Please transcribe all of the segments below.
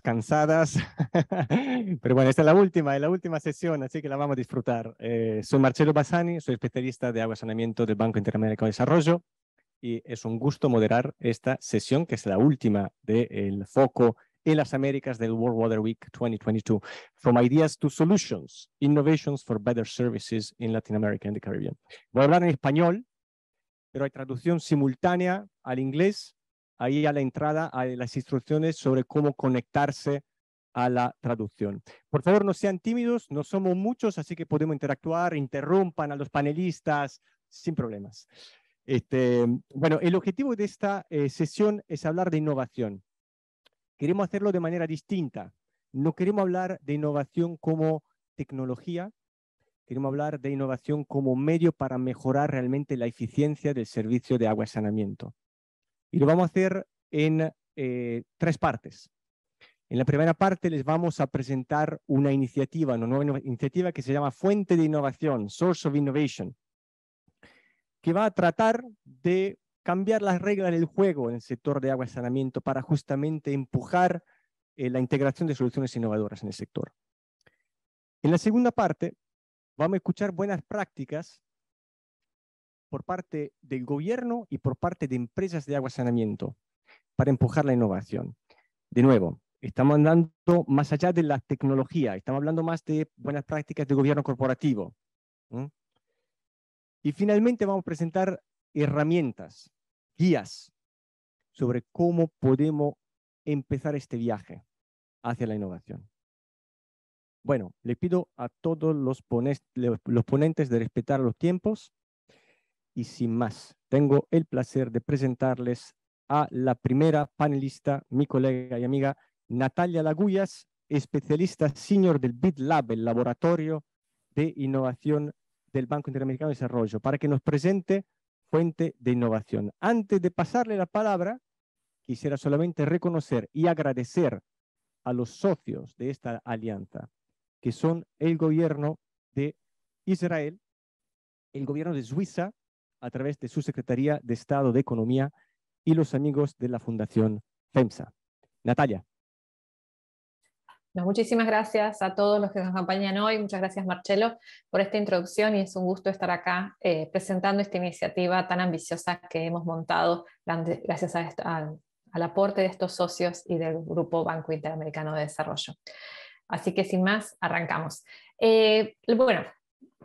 cansadas, pero bueno, esta es la última, es la última sesión, así que la vamos a disfrutar. Eh, soy Marcelo Bassani, soy especialista de agua saneamiento del Banco Interamericano de Desarrollo y es un gusto moderar esta sesión, que es la última del foco en las Américas del World Water Week 2022, From Ideas to Solutions, Innovations for Better Services in Latin America and the Caribbean. Voy a hablar en español, pero hay traducción simultánea al inglés ahí a la entrada hay las instrucciones sobre cómo conectarse a la traducción. Por favor, no sean tímidos, no somos muchos, así que podemos interactuar, interrumpan a los panelistas sin problemas. Este, bueno, el objetivo de esta eh, sesión es hablar de innovación. Queremos hacerlo de manera distinta. No queremos hablar de innovación como tecnología, queremos hablar de innovación como medio para mejorar realmente la eficiencia del servicio de agua y saneamiento. Y lo vamos a hacer en eh, tres partes. En la primera parte les vamos a presentar una iniciativa, una nueva iniciativa que se llama Fuente de Innovación, Source of Innovation, que va a tratar de cambiar las reglas del juego en el sector de agua y saneamiento para justamente empujar eh, la integración de soluciones innovadoras en el sector. En la segunda parte vamos a escuchar buenas prácticas por parte del gobierno y por parte de empresas de agua saneamiento para empujar la innovación. De nuevo, estamos andando más allá de la tecnología, estamos hablando más de buenas prácticas de gobierno corporativo. Y finalmente vamos a presentar herramientas, guías sobre cómo podemos empezar este viaje hacia la innovación. Bueno, le pido a todos los ponentes de respetar los tiempos y sin más, tengo el placer de presentarles a la primera panelista, mi colega y amiga Natalia Lagullas, especialista senior del BitLab, el laboratorio de innovación del Banco Interamericano de Desarrollo, para que nos presente Fuente de Innovación. Antes de pasarle la palabra, quisiera solamente reconocer y agradecer a los socios de esta alianza, que son el gobierno de Israel, el gobierno de Suiza, a través de su Secretaría de Estado de Economía y los amigos de la Fundación FEMSA. Natalia. Pues muchísimas gracias a todos los que nos acompañan hoy. Muchas gracias, Marcelo, por esta introducción y es un gusto estar acá eh, presentando esta iniciativa tan ambiciosa que hemos montado gracias al aporte de estos socios y del Grupo Banco Interamericano de Desarrollo. Así que sin más, arrancamos. Eh, bueno,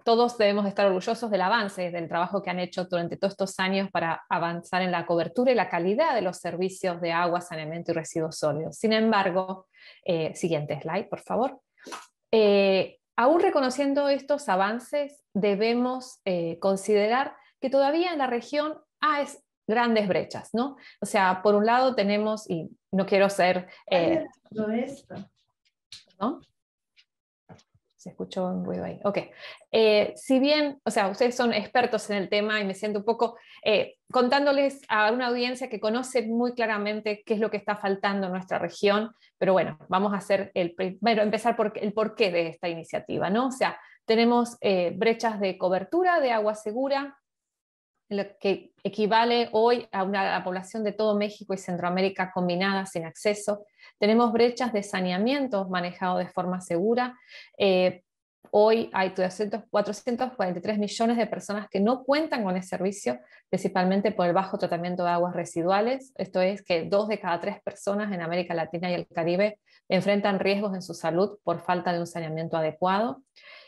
todos debemos estar orgullosos del avance, del trabajo que han hecho durante todos estos años para avanzar en la cobertura y la calidad de los servicios de agua, saneamiento y residuos sólidos. Sin embargo, eh, siguiente slide, por favor. Eh, aún reconociendo estos avances, debemos eh, considerar que todavía en la región hay grandes brechas, ¿no? O sea, por un lado tenemos, y no quiero ser... Se escuchó un ruido ahí. Ok. Eh, si bien, o sea, ustedes son expertos en el tema y me siento un poco eh, contándoles a una audiencia que conoce muy claramente qué es lo que está faltando en nuestra región, pero bueno, vamos a hacer el primero, empezar por el porqué de esta iniciativa, ¿no? O sea, tenemos eh, brechas de cobertura de agua segura, lo que equivale hoy a una población de todo México y Centroamérica combinada sin acceso. Tenemos brechas de saneamiento manejado de forma segura. Eh, hoy hay 443 millones de personas que no cuentan con el servicio, principalmente por el bajo tratamiento de aguas residuales. Esto es que dos de cada tres personas en América Latina y el Caribe enfrentan riesgos en su salud por falta de un saneamiento adecuado.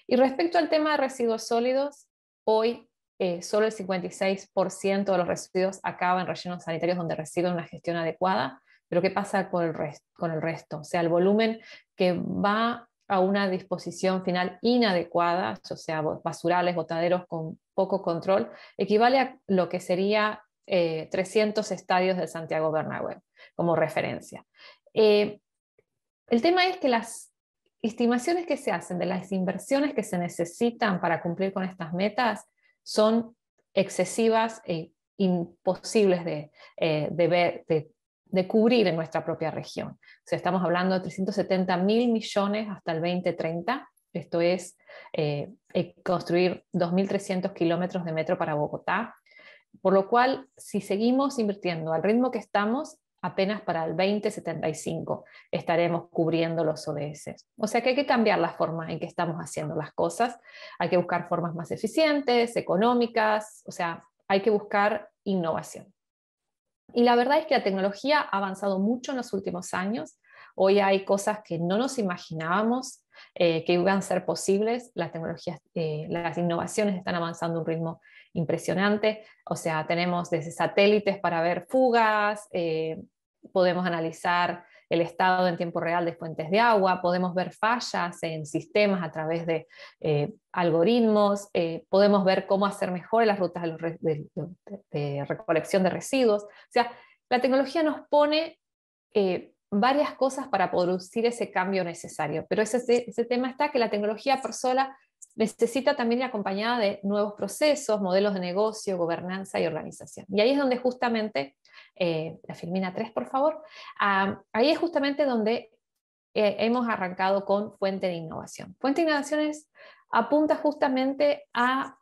Y respecto al tema de residuos sólidos, hoy eh, solo el 56% de los residuos acaba en rellenos sanitarios donde reciben una gestión adecuada, pero ¿qué pasa con el, con el resto? O sea, el volumen que va a una disposición final inadecuada, o sea, basurales, botaderos con poco control, equivale a lo que sería 300 eh, estadios de Santiago Bernabéu como referencia. Eh, el tema es que las estimaciones que se hacen de las inversiones que se necesitan para cumplir con estas metas son excesivas e imposibles eh, de, cubrir en nuestra propia región. O sea, estamos hablando de 370 mil millones hasta el 2030, esto es eh, e construir 2.300 kilómetros de metro para Bogotá, por lo cual si seguimos invirtiendo al ritmo que estamos, apenas para el 2075 estaremos cubriendo los ODS. O sea que hay que cambiar la forma en que estamos haciendo las cosas, hay que buscar formas más eficientes, económicas, o sea, hay que buscar innovación. Y la verdad es que la tecnología ha avanzado mucho en los últimos años. Hoy hay cosas que no nos imaginábamos eh, que iban a ser posibles. Las tecnologías, eh, las innovaciones están avanzando a un ritmo impresionante. O sea, tenemos desde satélites para ver fugas, eh, podemos analizar el estado en tiempo real de fuentes de agua, podemos ver fallas en sistemas a través de eh, algoritmos, eh, podemos ver cómo hacer mejor las rutas de, recolección de residuos. O sea, la tecnología nos pone eh, varias cosas para producir ese cambio necesario, pero ese, ese tema está que la tecnología por sola necesita también ir acompañada de nuevos procesos, modelos de negocio, gobernanza y organización. Y ahí es donde justamente eh, la filmina 3, por favor. ahí es justamente donde eh, hemos arrancado con Fuente de Innovación. Fuente de Innovaciones apunta justamente a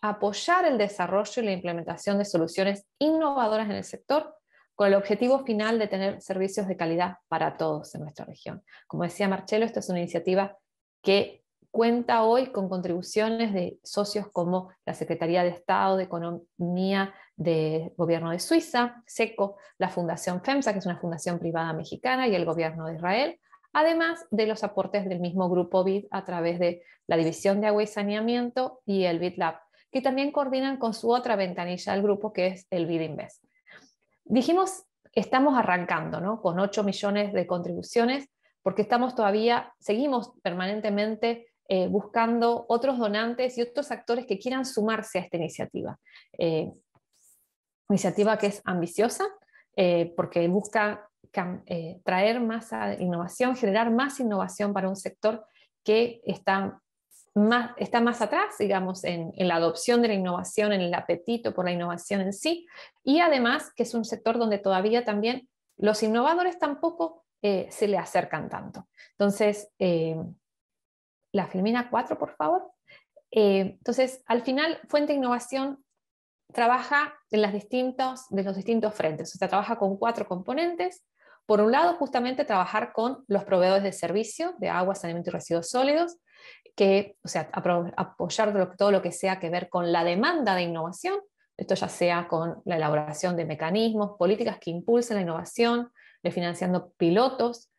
apoyar el desarrollo y la implementación de soluciones innovadoras en el sector con el objetivo final de tener servicios de calidad para todos en nuestra región. Como decía Marcelo, esta es una iniciativa que cuenta hoy con contribuciones de socios como la Secretaría de Estado de Economía del Gobierno de Suiza, SECO, la Fundación FEMSA, que es una fundación privada mexicana, y el Gobierno de Israel, además de los aportes del mismo grupo BID a través de la División de Agua y Saneamiento y el BID Lab, que también coordinan con su otra ventanilla del grupo, que es el BID Invest. Dijimos, estamos arrancando con 8 millones de contribuciones porque estamos todavía, seguimos permanentemente eh, buscando otros donantes y otros actores que quieran sumarse a esta iniciativa. Eh, iniciativa que es ambiciosa eh, porque busca traer más innovación, generar más innovación para un sector que está más, está más atrás, digamos, en, en, la adopción de la innovación, en el apetito por la innovación en sí, y además que es un sector donde todavía también los innovadores tampoco se le acercan tanto. Entonces, la Filmina 4, por favor. Eh, entonces, al final, Fuente Innovación trabaja en las de los distintos frentes, o sea, trabaja con cuatro componentes. Por un lado, justamente trabajar con los proveedores de servicio de agua, saneamiento y residuos sólidos, que, o sea, apoyar todo lo que sea que ver con la demanda de innovación, esto ya sea con la elaboración de mecanismos, políticas que impulsen la innovación, financiando pilotos,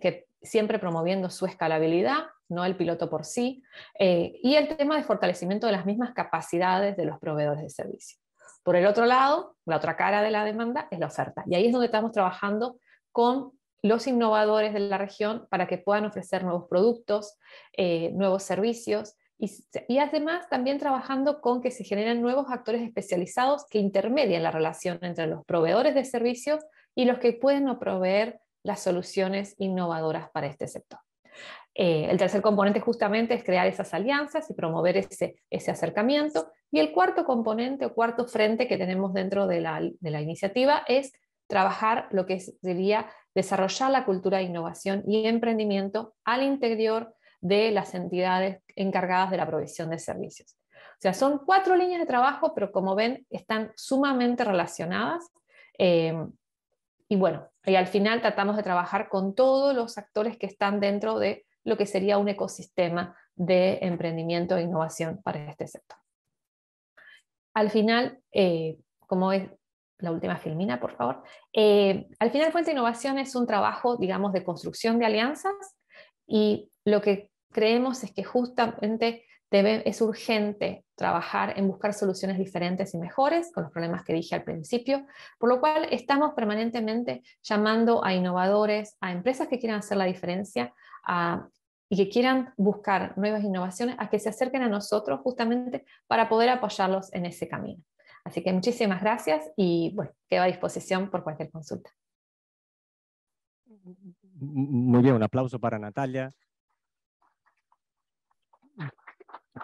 que siempre promoviendo su escalabilidad, no el piloto por sí, eh, y el tema de fortalecimiento de las mismas capacidades de los proveedores de servicios. Por el otro lado, la otra cara de la demanda es la oferta, y ahí es donde estamos trabajando con los innovadores de la región para que puedan ofrecer nuevos productos, eh, nuevos servicios, y, y, además también trabajando con que se generen nuevos actores especializados que intermedien la relación entre los proveedores de servicios y los que pueden proveer las soluciones innovadoras para este sector. Eh, el tercer componente justamente es crear esas alianzas y promover ese, acercamiento. Y el cuarto componente o cuarto frente que tenemos dentro de la, iniciativa es trabajar lo que sería desarrollar la cultura de innovación y emprendimiento al interior de las entidades encargadas de la provisión de servicios. O sea, son cuatro líneas de trabajo, pero como ven, están sumamente relacionadas. Eh, y bueno, y al final tratamos de trabajar con todos los actores que están dentro de lo que sería un ecosistema de emprendimiento e innovación para este sector. Al final, eh, como es la última filmina, por favor, eh, al final Fuente Innovación es un trabajo, digamos, de construcción de alianzas y lo que creemos es que justamente debe, es urgente trabajar en buscar soluciones diferentes y mejores con los problemas que dije al principio, por lo cual estamos permanentemente llamando a innovadores, a empresas que quieran hacer la diferencia, a y que quieran buscar nuevas innovaciones, a que se acerquen a nosotros justamente para poder apoyarlos en ese camino. Así que muchísimas gracias y bueno, quedo a disposición por cualquier consulta. Muy bien, un aplauso para Natalia.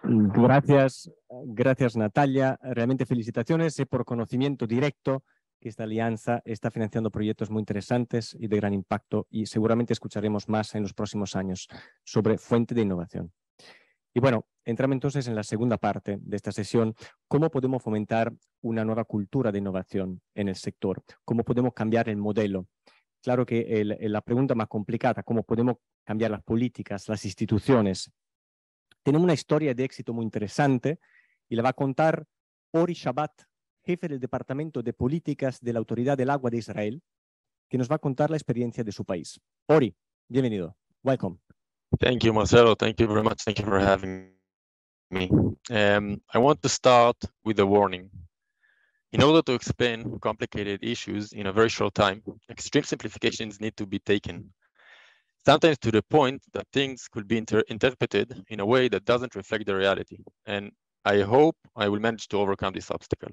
Gracias, gracias Natalia. Realmente felicitaciones por conocimiento directo que esta alianza está financiando proyectos muy interesantes y de gran impacto y seguramente escucharemos más en los próximos años sobre fuente de innovación. Y bueno, entramos entonces en la segunda parte de esta sesión, cómo podemos fomentar una nueva cultura de innovación en el sector, cómo podemos cambiar el modelo. Claro que la pregunta más complicada, cómo podemos cambiar las políticas, las instituciones. Tenemos una historia de éxito muy interesante y la va a contar Ori Shabbat, jefe del Departamento de Políticas de la Autoridad del Agua de Israel, que nos va a contar la experiencia de su país. Ori, bienvenido. Welcome. Thank you, Marcelo. Thank you very much. Thank you for having me. Um, I want to start with a warning. In order to explain complicated issues in a very short time, extreme simplifications need to be taken. Sometimes to the point that things could be inter interpreted in a way that doesn't reflect the reality. And I hope I will manage to overcome this obstacle.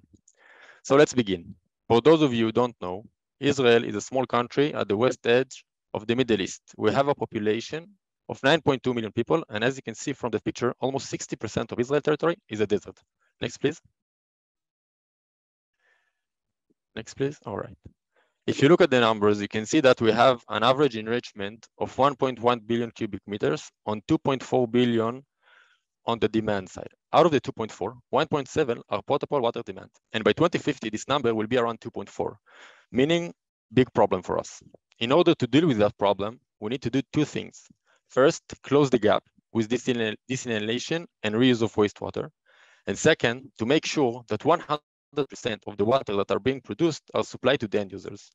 So let's begin. For those of you who don't know, Israel is a small country at the west edge of the Middle East. We have a population of 9.2 million people. And as you can see from the picture, almost 60% of Israel territory is a desert. Next, please. Next, please. All right. If you look at the numbers, you can see that we have an average enrichment of 1.1 billion cubic meters on 2.4 billion on the demand side. Out of the 2.4, 1.7 are potable water demand. And by 2050, this number will be around 2.4, meaning big problem for us. In order to deal with that problem, we need to do two things. First, close the gap with desalination and reuse of wastewater. And second, to make sure that 100% of the water that are being produced are supplied to the end users.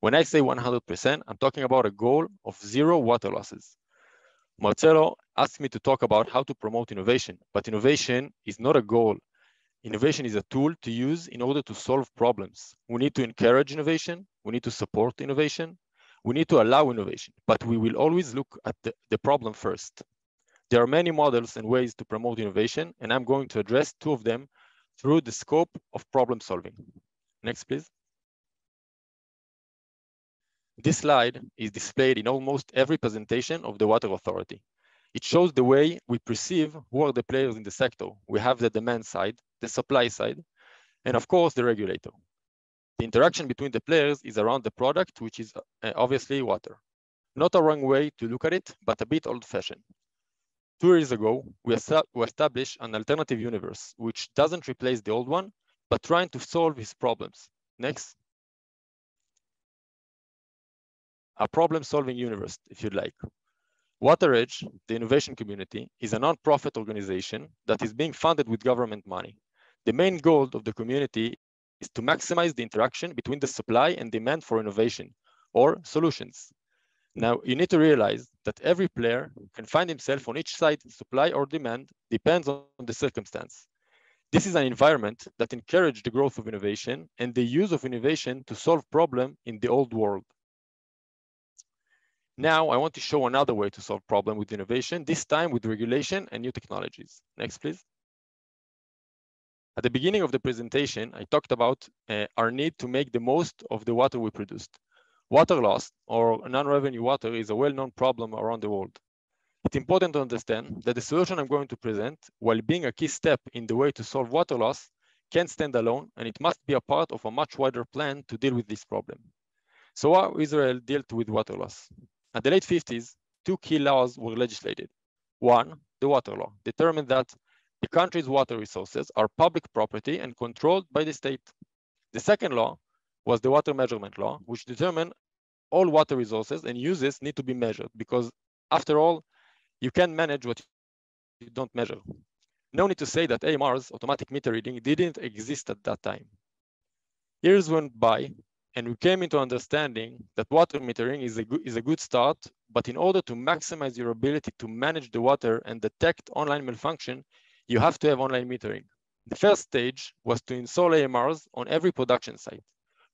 When I say 100%, I'm talking about a goal of zero water losses. Marcelo asked me to talk about how to promote innovation, but innovation is not a goal. Innovation is a tool to use in order to solve problems. We need to encourage innovation. We need to support innovation. We need to allow innovation, but we will always look at the, the problem first. There are many models and ways to promote innovation, and I'm going to address two of them through the scope of problem solving. Next, please. This slide is displayed in almost every presentation of the Water Authority. It shows the way we perceive who are the players in the sector. We have the demand side, the supply side, and of course, the regulator. The interaction between the players is around the product, which is uh, obviously water. Not a wrong way to look at it, but a bit old fashioned. Two years ago, we, we established an alternative universe, which doesn't replace the old one, but trying to solve its problems. Next. A problem solving universe, if you'd like. WaterEdge, the innovation community, is a nonprofit organization that is being funded with government money. The main goal of the community is to maximize the interaction between the supply and demand for innovation or solutions. Now, you need to realize that every player can find himself on each side, supply or demand depends on the circumstance. This is an environment that encourages the growth of innovation and the use of innovation to solve problems in the old world. Now I want to show another way to solve problem with innovation, this time with regulation and new technologies. Next, please. At the beginning of the presentation, I talked about uh, our need to make the most of the water we produced. Water loss or non-revenue water is a well-known problem around the world. It's important to understand that the solution I'm going to present, while being a key step in the way to solve water loss, can't stand alone and it must be a part of a much wider plan to deal with this problem. So how Israel dealt with water loss? In the late 50s, two key laws were legislated. One, the water law, determined that the country's water resources are public property and controlled by the state. The second law was the water measurement law, which determined all water resources and uses need to be measured because after all, you can manage what you don't measure. No need to say that AMRs, automatic meter reading, didn't exist at that time. Years went by and we came into understanding that water metering is a, good, is a good start, but in order to maximize your ability to manage the water and detect online malfunction, you have to have online metering. The first stage was to install AMRs on every production site.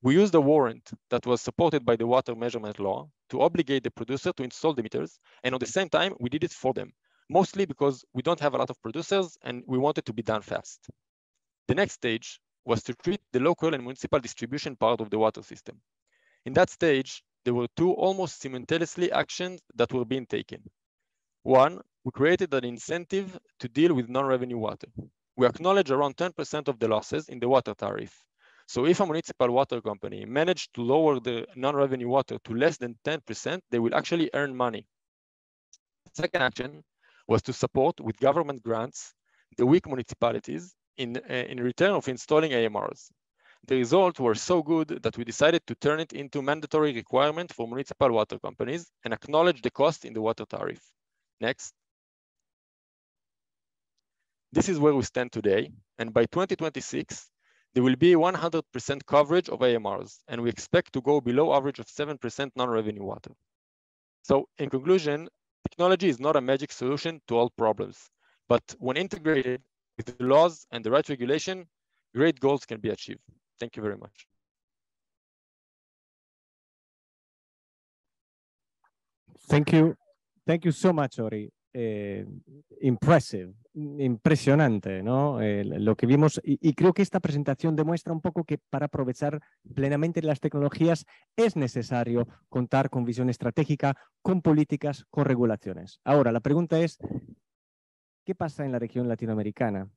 We used a warrant that was supported by the water measurement law to obligate the producer to install the meters, and at the same time, we did it for them, mostly because we don't have a lot of producers and we wanted to be done fast. The next stage was to treat the local and municipal distribution part of the water system. In that stage, there were two almost simultaneously actions that were being taken. One, we created an incentive to deal with non-revenue water. We acknowledge around 10% of the losses in the water tariff. So if a municipal water company managed to lower the non-revenue water to less than 10%, they will actually earn money. second action was to support with government grants the weak municipalities in, eh, in return of installing AMRs. The results were so good that we decided to turn it into mandatory requirement for municipal water companies and acknowledge the cost in the water tariff. Next. This is where we stand today, and by 2026, there will be 100% coverage of AMRs, and we expect to go below average of 7% non-revenue water. So in conclusion, technology is not a magic solution to all problems, but when integrated, With the laws and the right regulation, great goals can be achieved. Thank you very much. Thank you. Thank you so much, Ori. Eh, impressive, impresionante, ¿no? Eh, lo que vimos y, creo que esta presentación demuestra un poco que para aprovechar plenamente las tecnologías es necesario contar con visión estratégica, con políticas, con regulaciones. Ahora, la pregunta es, ¿Qué pasa en la región latinoamericana?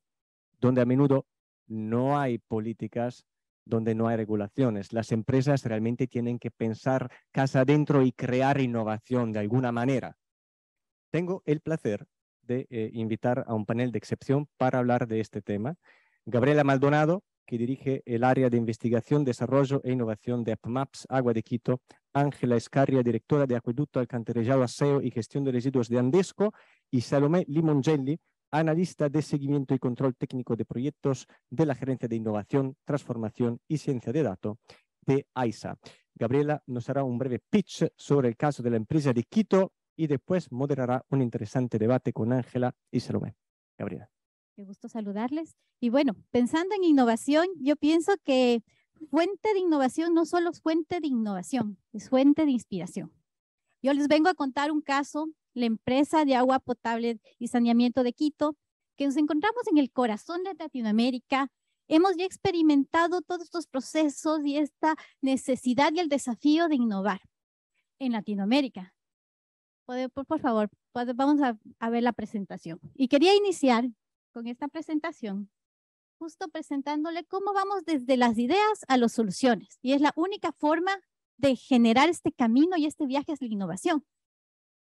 Donde a menudo no hay políticas, donde no hay regulaciones. Las empresas realmente tienen que pensar casa adentro y crear innovación de alguna manera. Tengo el placer de eh, invitar a un panel de excepción para hablar de este tema. Gabriela Maldonado, que dirige el área de investigación, desarrollo e innovación de AppMaps Agua de Quito, Ángela Escarria, directora de Acueducto Alcantarillado, Aseo y Gestión de Residuos de Andesco, y Salomé Limongelli, analista de seguimiento y control técnico de proyectos de la Gerencia de Innovación, Transformación y Ciencia de Datos de AISA. Gabriela nos hará un breve pitch sobre el caso de la empresa de Quito y después moderará un interesante debate con Ángela y Salomé. Gabriela. Qué gusto saludarles. Y bueno, pensando en innovación, yo pienso que fuente de innovación no solo es fuente de innovación, es fuente de inspiración. Yo les vengo a contar un caso la empresa de agua potable y saneamiento de Quito, que nos encontramos en el corazón de Latinoamérica, hemos ya experimentado todos estos procesos y esta necesidad y el desafío de innovar en Latinoamérica. Por, favor, vamos a ver la presentación. Y quería iniciar con esta presentación justo presentándole cómo vamos desde las ideas a las soluciones. Y es la única forma de generar este camino y este viaje hacia la innovación.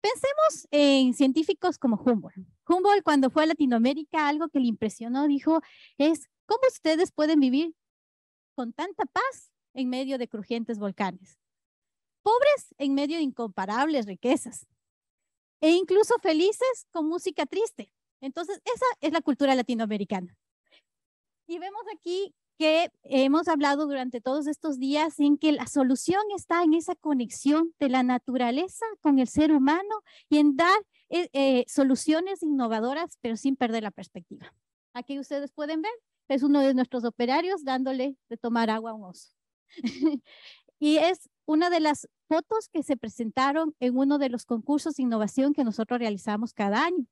Pensemos en científicos como Humboldt. Humboldt cuando fue a Latinoamérica, algo que le impresionó, dijo, es cómo ustedes pueden vivir con tanta paz en medio de crujientes volcanes, pobres en medio de incomparables riquezas e incluso felices con música triste. Entonces, esa es la cultura latinoamericana. Y vemos aquí que hemos hablado durante todos estos días en que la solución está en esa conexión de la naturaleza con el ser humano y en dar eh, eh, soluciones innovadoras, pero sin perder la perspectiva. Aquí ustedes pueden ver, es uno de nuestros operarios dándole de tomar agua a un oso. y es una de las fotos que se presentaron en uno de los concursos de innovación que nosotros realizamos cada año.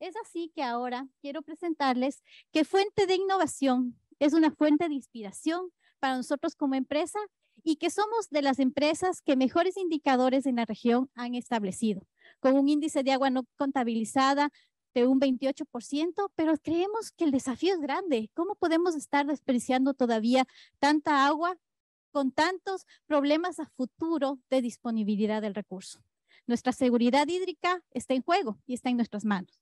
Es así que ahora quiero presentarles qué fuente de innovación es una fuente de inspiración para nosotros como empresa y que somos de las empresas que mejores indicadores en la región han establecido, con un índice de agua no contabilizada de un 28%, pero creemos que el desafío es grande. ¿Cómo podemos estar desperdiciando todavía tanta agua con tantos problemas a futuro de disponibilidad del recurso? Nuestra seguridad hídrica está en juego y está en nuestras manos.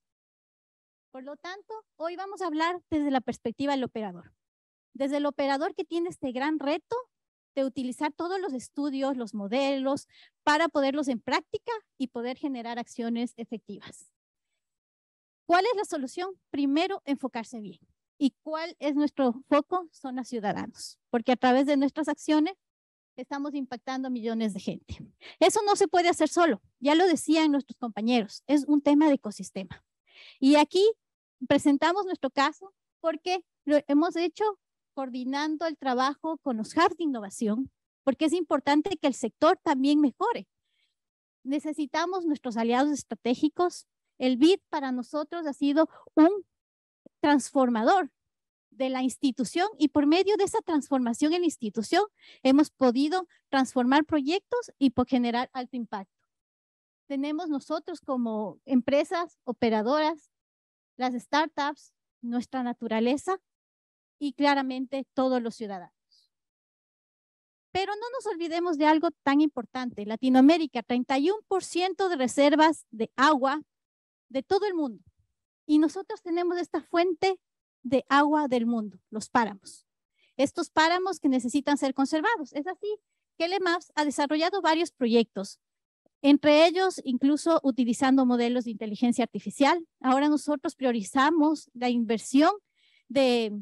Por lo tanto, hoy vamos a hablar desde la perspectiva del operador desde el operador que tiene este gran reto de utilizar todos los estudios, los modelos, para poderlos en práctica y poder generar acciones efectivas. ¿Cuál es la solución? Primero, enfocarse bien. ¿Y cuál es nuestro foco? Son los ciudadanos, porque a través de nuestras acciones estamos impactando a millones de gente. Eso no se puede hacer solo, ya lo decían nuestros compañeros, es un tema de ecosistema. Y aquí presentamos nuestro caso porque lo hemos hecho coordinando el trabajo con los hubs de innovación, porque es importante que el sector también mejore. Necesitamos nuestros aliados estratégicos. El BID para nosotros ha sido un transformador de la institución y por medio de esa transformación en la institución hemos podido transformar proyectos y por generar alto impacto. Tenemos nosotros como empresas operadoras, las startups, nuestra naturaleza y claramente todos los ciudadanos. Pero no nos olvidemos de algo tan importante. Latinoamérica, 31% de reservas de agua de todo el mundo. Y nosotros tenemos esta fuente de agua del mundo, los páramos. Estos páramos que necesitan ser conservados. Es así que LEMAPS ha desarrollado varios proyectos, entre ellos incluso utilizando modelos de inteligencia artificial. Ahora nosotros priorizamos la inversión de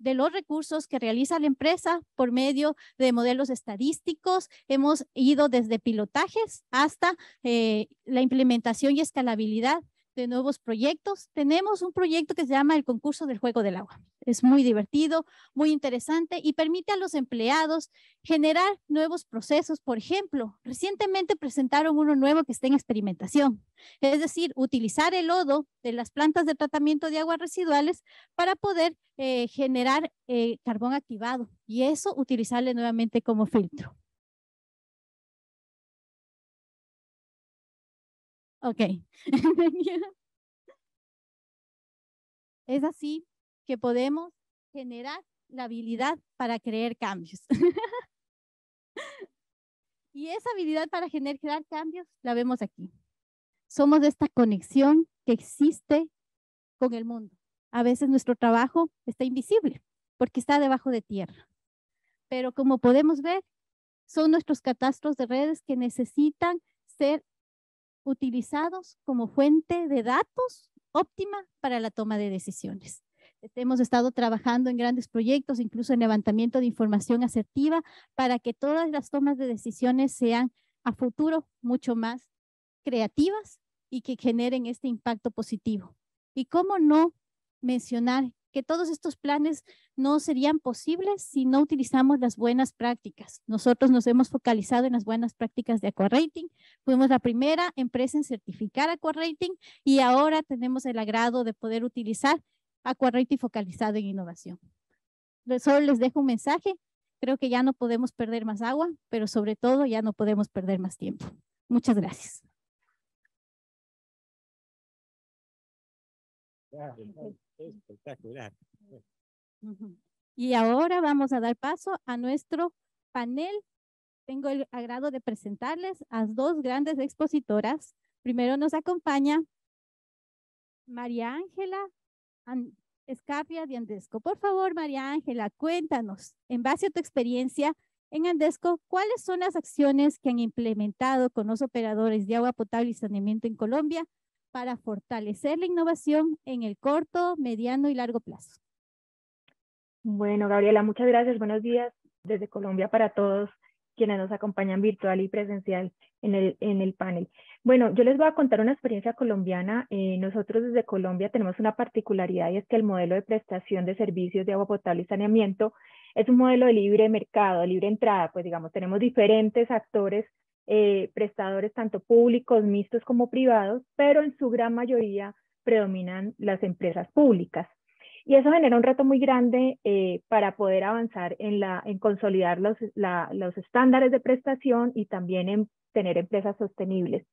de los recursos que realiza la empresa por medio de modelos estadísticos. Hemos ido desde pilotajes hasta eh, la implementación y escalabilidad de nuevos proyectos. Tenemos un proyecto que se llama el concurso del juego del agua. Es muy divertido, muy interesante y permite a los empleados generar nuevos procesos. Por ejemplo, recientemente presentaron uno nuevo que está en experimentación, es decir, utilizar el lodo de las plantas de tratamiento de aguas residuales para poder eh, generar eh, carbón activado y eso utilizarle nuevamente como filtro. Ok. es así que podemos generar la habilidad para crear cambios. y esa habilidad para generar cambios la vemos aquí. Somos de esta conexión que existe con el mundo. A veces nuestro trabajo está invisible porque está debajo de tierra. Pero como podemos ver, son nuestros catastros de redes que necesitan ser utilizados como fuente de datos óptima para la toma de decisiones. Hemos estado trabajando en grandes proyectos, incluso en levantamiento de información asertiva, para que todas las tomas de decisiones sean a futuro mucho más creativas y que generen este impacto positivo. Y cómo no mencionar que todos estos planes no serían posibles si no utilizamos las buenas prácticas. Nosotros nos hemos focalizado en las buenas prácticas de Aqua Rating. Fuimos la primera empresa en certificar Rating y ahora tenemos el agrado de poder utilizar Aqua Rating focalizado en innovación. Solo les dejo un mensaje. Creo que ya no podemos perder más agua, pero sobre todo ya no podemos perder más tiempo. Muchas gracias. Espectacular. Y ahora vamos a dar paso a nuestro panel. Tengo el agrado de presentarles a dos grandes expositoras. Primero nos acompaña María Ángela Escapia de Andesco. Por favor, María Ángela, cuéntanos, en base a tu experiencia en Andesco, ¿cuáles son las acciones que han implementado con los operadores de agua potable y saneamiento en Colombia para fortalecer la innovación en el corto, mediano y largo plazo. Bueno, Gabriela, muchas gracias. Buenos días desde Colombia para todos quienes nos acompañan virtual y presencial en el, en el panel. Bueno, yo les voy a contar una experiencia colombiana. Eh, nosotros desde Colombia tenemos una particularidad y es que el modelo de prestación de servicios de agua potable y saneamiento es un modelo de libre mercado, de libre entrada. Pues digamos, tenemos diferentes actores eh, prestadores tanto públicos, mixtos como privados, pero en su gran mayoría predominan las empresas públicas. Y eso genera un reto muy grande eh, para poder avanzar en, consolidar los, estándares de prestación y también en tener empresas sostenibles.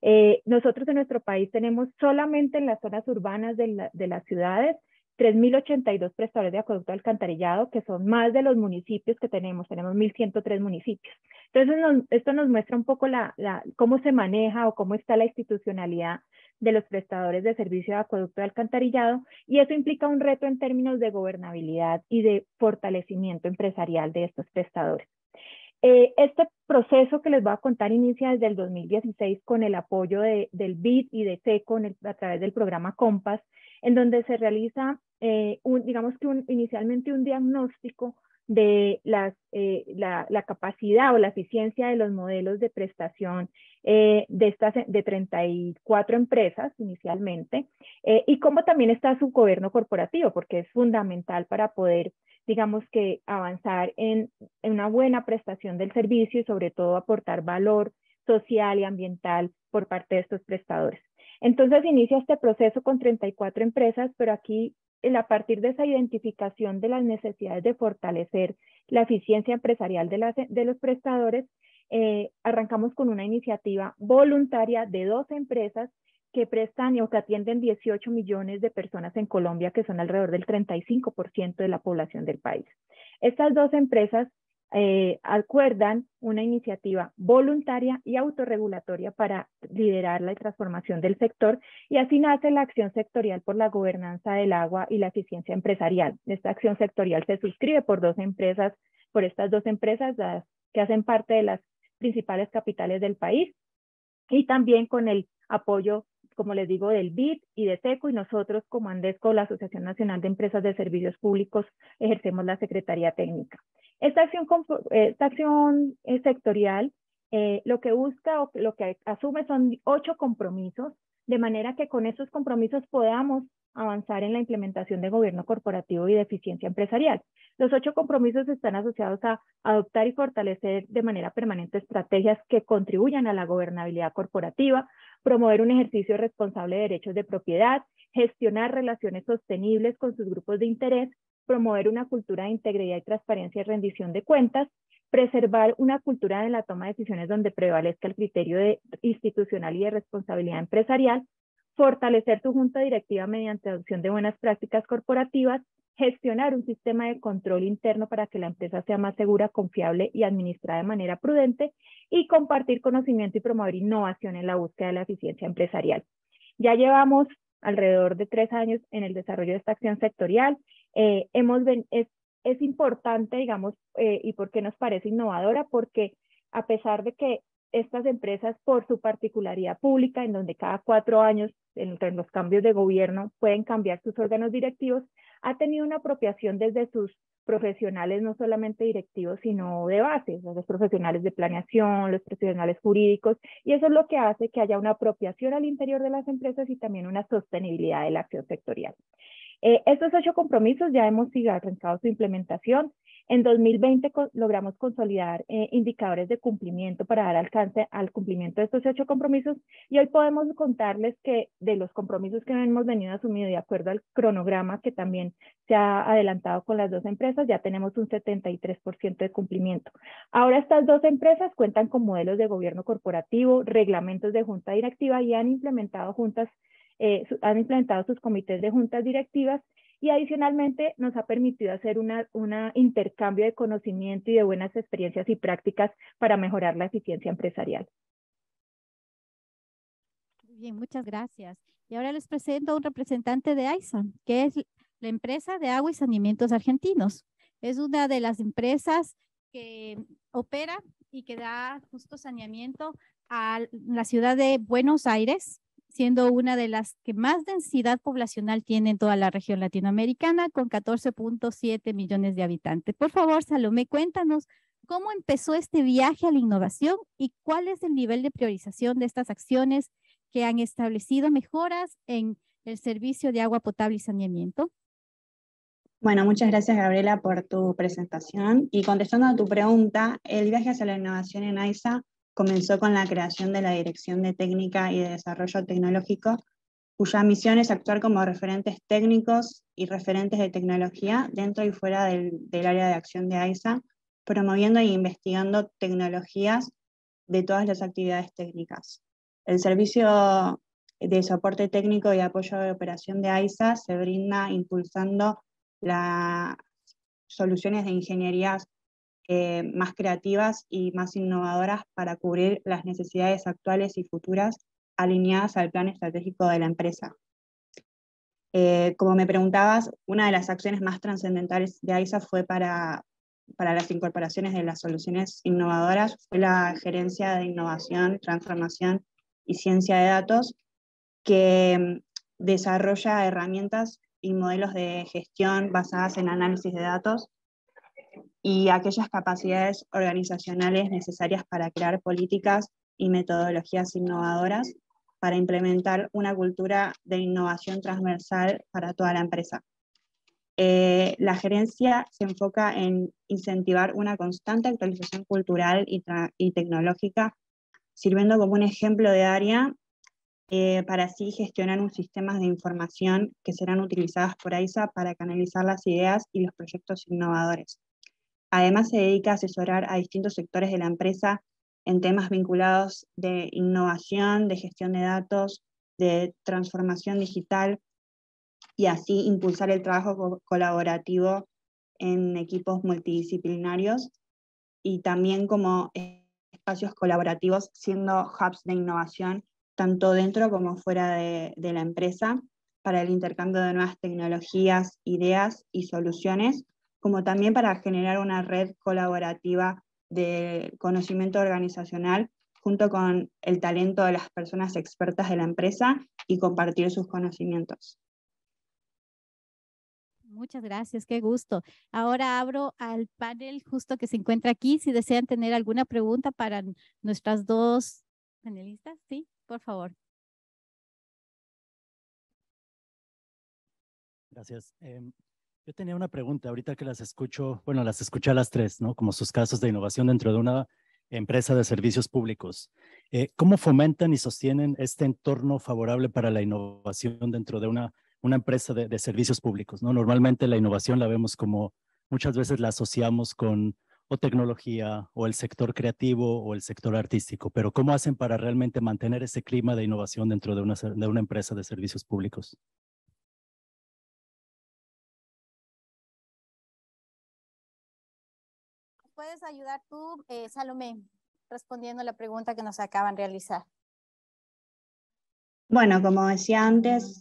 Eh, nosotros en nuestro país tenemos solamente en las zonas urbanas de las ciudades 3.082 prestadores de acueducto de alcantarillado, que son más de los municipios que tenemos, tenemos 1.103 municipios. Entonces, esto nos muestra un poco la, cómo se maneja o cómo está la institucionalidad de los prestadores de servicio de acueducto de alcantarillado, y eso implica un reto en términos de gobernabilidad y de fortalecimiento empresarial de estos prestadores. Eh, este proceso que les voy a contar inicia desde el 2016 con el apoyo del BID y de SECO a través del programa COMPAS, en donde se realiza eh, digamos que inicialmente un diagnóstico de eh, la, capacidad o la eficiencia de los modelos de prestación eh, de estas de 34 empresas inicialmente y cómo también está su gobierno corporativo porque es fundamental para poder digamos que avanzar en, en una buena prestación del servicio y sobre todo aportar valor social y ambiental por parte de estos prestadores. Entonces inicia este proceso con 34 empresas, pero aquí a partir de esa identificación de las necesidades de fortalecer la eficiencia empresarial de, las, de los prestadores, eh, arrancamos con una iniciativa voluntaria de dos empresas que prestan o que atienden 18 millones de personas en Colombia, que son alrededor del 35% de la población del país. Estas dos empresas eh, acuerdan una iniciativa voluntaria y autorregulatoria para liderar la transformación del sector y así nace la acción sectorial por la gobernanza del agua y la eficiencia empresarial. Esta acción sectorial se suscribe por dos empresas, por estas dos empresas que hacen parte de las principales capitales del país y también con el apoyo como les digo, del BID y de TECO, y nosotros como Andesco, la Asociación Nacional de Empresas de Servicios Públicos, ejercemos la Secretaría Técnica. Esta acción, eh, sectorial eh, lo que busca o lo que asume son ocho compromisos, de manera que con esos compromisos podamos avanzar en la implementación de gobierno corporativo y de eficiencia empresarial. Los ocho compromisos están asociados a adoptar y fortalecer de manera permanente estrategias que contribuyan a la gobernabilidad corporativa, promover un ejercicio responsable de derechos de propiedad, gestionar relaciones sostenibles con sus grupos de interés, promover una cultura de integridad y transparencia y rendición de cuentas, preservar una cultura de la toma de decisiones donde prevalezca el criterio de institucional y de responsabilidad empresarial, fortalecer su junta directiva mediante adopción de buenas prácticas corporativas, gestionar un sistema de control interno para que la empresa sea más segura, confiable y administrada de manera prudente y compartir conocimiento y promover innovación en la búsqueda de la eficiencia empresarial. Ya llevamos alrededor de tres años en el desarrollo de esta acción sectorial. Eh, es, importante, digamos, eh, y por qué nos parece innovadora, porque a pesar de que estas empresas, por su particularidad pública, en donde cada cuatro años, en los cambios de gobierno, pueden cambiar sus órganos directivos, ha tenido una apropiación desde sus profesionales no solamente directivos, sino de base, los profesionales de planeación, los profesionales jurídicos, y eso es lo que hace que haya una apropiación al interior de las empresas y también una sostenibilidad de la acción sectorial. Eh, estos ocho compromisos ya hemos arrancado su implementación. En 2020 logramos consolidar eh, indicadores de cumplimiento para dar alcance al cumplimiento de estos ocho compromisos y hoy podemos contarles que de los compromisos que hemos venido asumiendo de acuerdo al cronograma que también se ha adelantado con las dos empresas, ya tenemos un 73% de cumplimiento. Ahora estas dos empresas cuentan con modelos de gobierno corporativo, reglamentos de junta directiva y han implementado juntas eh, han implementado sus comités de juntas directivas y adicionalmente nos ha permitido hacer un intercambio de conocimiento y de buenas experiencias y prácticas para mejorar la eficiencia empresarial. Bien, muchas gracias. Y ahora les presento a un representante de AISA, que es la empresa de agua y saneamientos argentinos. Es una de las empresas que opera y que da justo saneamiento a la ciudad de Buenos Aires siendo una de las que más densidad poblacional tiene en toda la región latinoamericana, con 14.7 millones de habitantes. Por favor, Salomé, cuéntanos cómo empezó este viaje a la innovación y cuál es el nivel de priorización de estas acciones que han establecido mejoras en el servicio de agua potable y saneamiento. Bueno, muchas gracias Gabriela por tu presentación y contestando a tu pregunta, el viaje hacia la innovación en AISA comenzó con la creación de la Dirección de Técnica y de Desarrollo Tecnológico, cuya misión es actuar como referentes técnicos y referentes de tecnología dentro y fuera del, área de acción de AISA, promoviendo e investigando tecnologías de todas las actividades técnicas. El servicio de soporte técnico y apoyo de operación de AISA se brinda impulsando las soluciones de ingenierías eh, más creativas y más innovadoras para cubrir las necesidades actuales y futuras alineadas al plan estratégico de la empresa. Eh, como me preguntabas, una de las acciones más trascendentales de AISA fue para, para las incorporaciones de las soluciones innovadoras, fue la gerencia de innovación, transformación y ciencia de datos, que mm, desarrolla herramientas y modelos de gestión basadas en análisis de datos y aquellas capacidades organizacionales necesarias para crear políticas y metodologías innovadoras para implementar una cultura de innovación transversal para toda la empresa. Eh, la gerencia se enfoca en incentivar una constante actualización cultural y, tecnológica, sirviendo como un ejemplo de área eh, para así gestionar un sistema de información que serán utilizadas por AISA para canalizar las ideas y los proyectos innovadores. Además, se dedica a asesorar a distintos sectores de la empresa en temas vinculados de innovación, de gestión de datos, de transformación digital y así impulsar el trabajo colaborativo en equipos multidisciplinarios y también como espacios colaborativos siendo hubs de innovación tanto dentro como fuera de la empresa para el intercambio de nuevas tecnologías, ideas y soluciones como también para generar una red colaborativa de conocimiento organizacional junto con el talento de las personas expertas de la empresa y compartir sus conocimientos. Muchas gracias, qué gusto. Ahora abro al panel justo que se encuentra aquí. Si desean tener alguna pregunta para nuestras dos panelistas, sí, por favor. Gracias. Em, yo tenía una pregunta ahorita que las escucho, bueno, las escuché a las tres, ¿no? Como sus casos de innovación dentro de una empresa de servicios públicos. Eh, ¿Cómo fomentan y sostienen este entorno favorable para la innovación dentro de una, una empresa de, de, servicios públicos? ¿no? Normalmente la innovación la vemos como muchas veces la asociamos con o tecnología o el sector creativo o el sector artístico, pero ¿cómo hacen para realmente mantener ese clima de innovación dentro de una, de una empresa de servicios públicos? puedes ayudar tú, eh, Salomé, respondiendo a la pregunta que nos acaban de realizar? Bueno, como decía antes,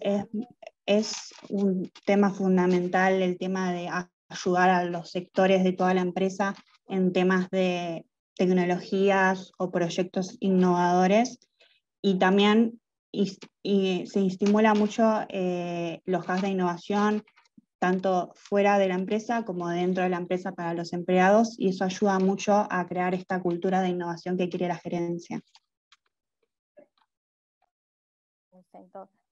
es, un tema fundamental el tema de ayudar a los sectores de toda la empresa en temas de tecnologías o proyectos innovadores y también y, se estimula mucho eh, los hubs de innovación, tanto fuera de la empresa como dentro de la empresa para los empleados, y eso ayuda mucho a crear esta cultura de innovación que quiere la gerencia.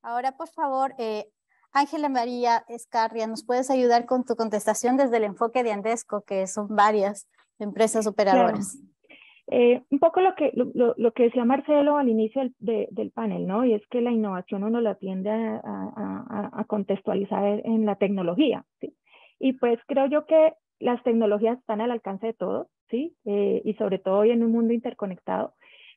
Ahora, por favor, eh, Ángela María Escarria, ¿nos puedes ayudar con tu contestación desde el enfoque de Andesco, que son varias empresas operadoras? Eh, un poco lo que, lo, lo, que decía Marcelo al inicio del, panel, ¿no? Y es que la innovación uno la tiende a, contextualizar en la tecnología, ¿sí? Y pues creo yo que las tecnologías están al alcance de todos, ¿sí? Eh, y sobre todo hoy en un mundo interconectado.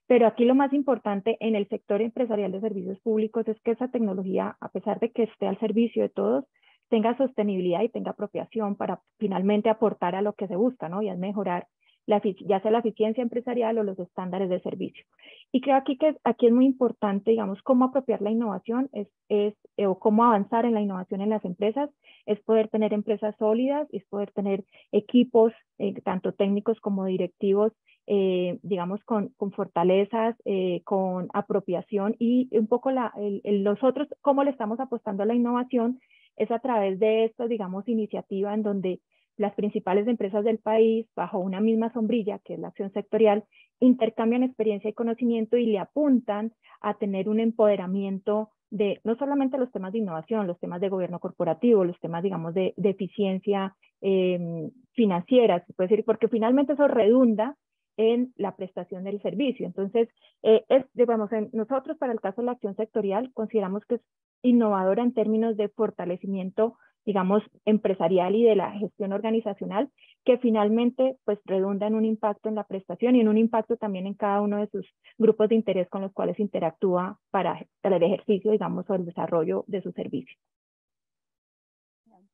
Pero aquí lo más importante en el sector empresarial de servicios públicos es que esa tecnología, a pesar de que esté al servicio de todos, tenga sostenibilidad y tenga apropiación para finalmente aportar a lo que se busca, ¿no? Y es mejorar ya sea la eficiencia empresarial o los estándares de servicio. Y creo aquí que aquí es muy importante, digamos, cómo apropiar la innovación es, es, eh, o cómo avanzar en la innovación en las empresas, es poder tener empresas sólidas, es poder tener equipos, eh, tanto técnicos como directivos, eh, digamos, con, fortalezas, con apropiación y un poco la, el, nosotros, cómo le estamos apostando a la innovación, es a través de estas, digamos, iniciativa en donde las principales empresas del país, bajo una misma sombrilla, que es la acción sectorial, intercambian experiencia y conocimiento y le apuntan a tener un empoderamiento de no solamente los temas de innovación, los temas de gobierno corporativo, los temas, digamos, de, eficiencia em, financiera, se puede decir, porque finalmente eso redunda en la prestación del servicio. Entonces, eh, es, digamos, en, nosotros para el caso de la acción sectorial consideramos que es innovadora en términos de fortalecimiento digamos, empresarial y de la gestión organizacional, que finalmente pues redunda en un impacto en la prestación y en un impacto también en cada uno de sus grupos de interés con los cuales interactúa para, el ejercicio, digamos, o el desarrollo de su servicio.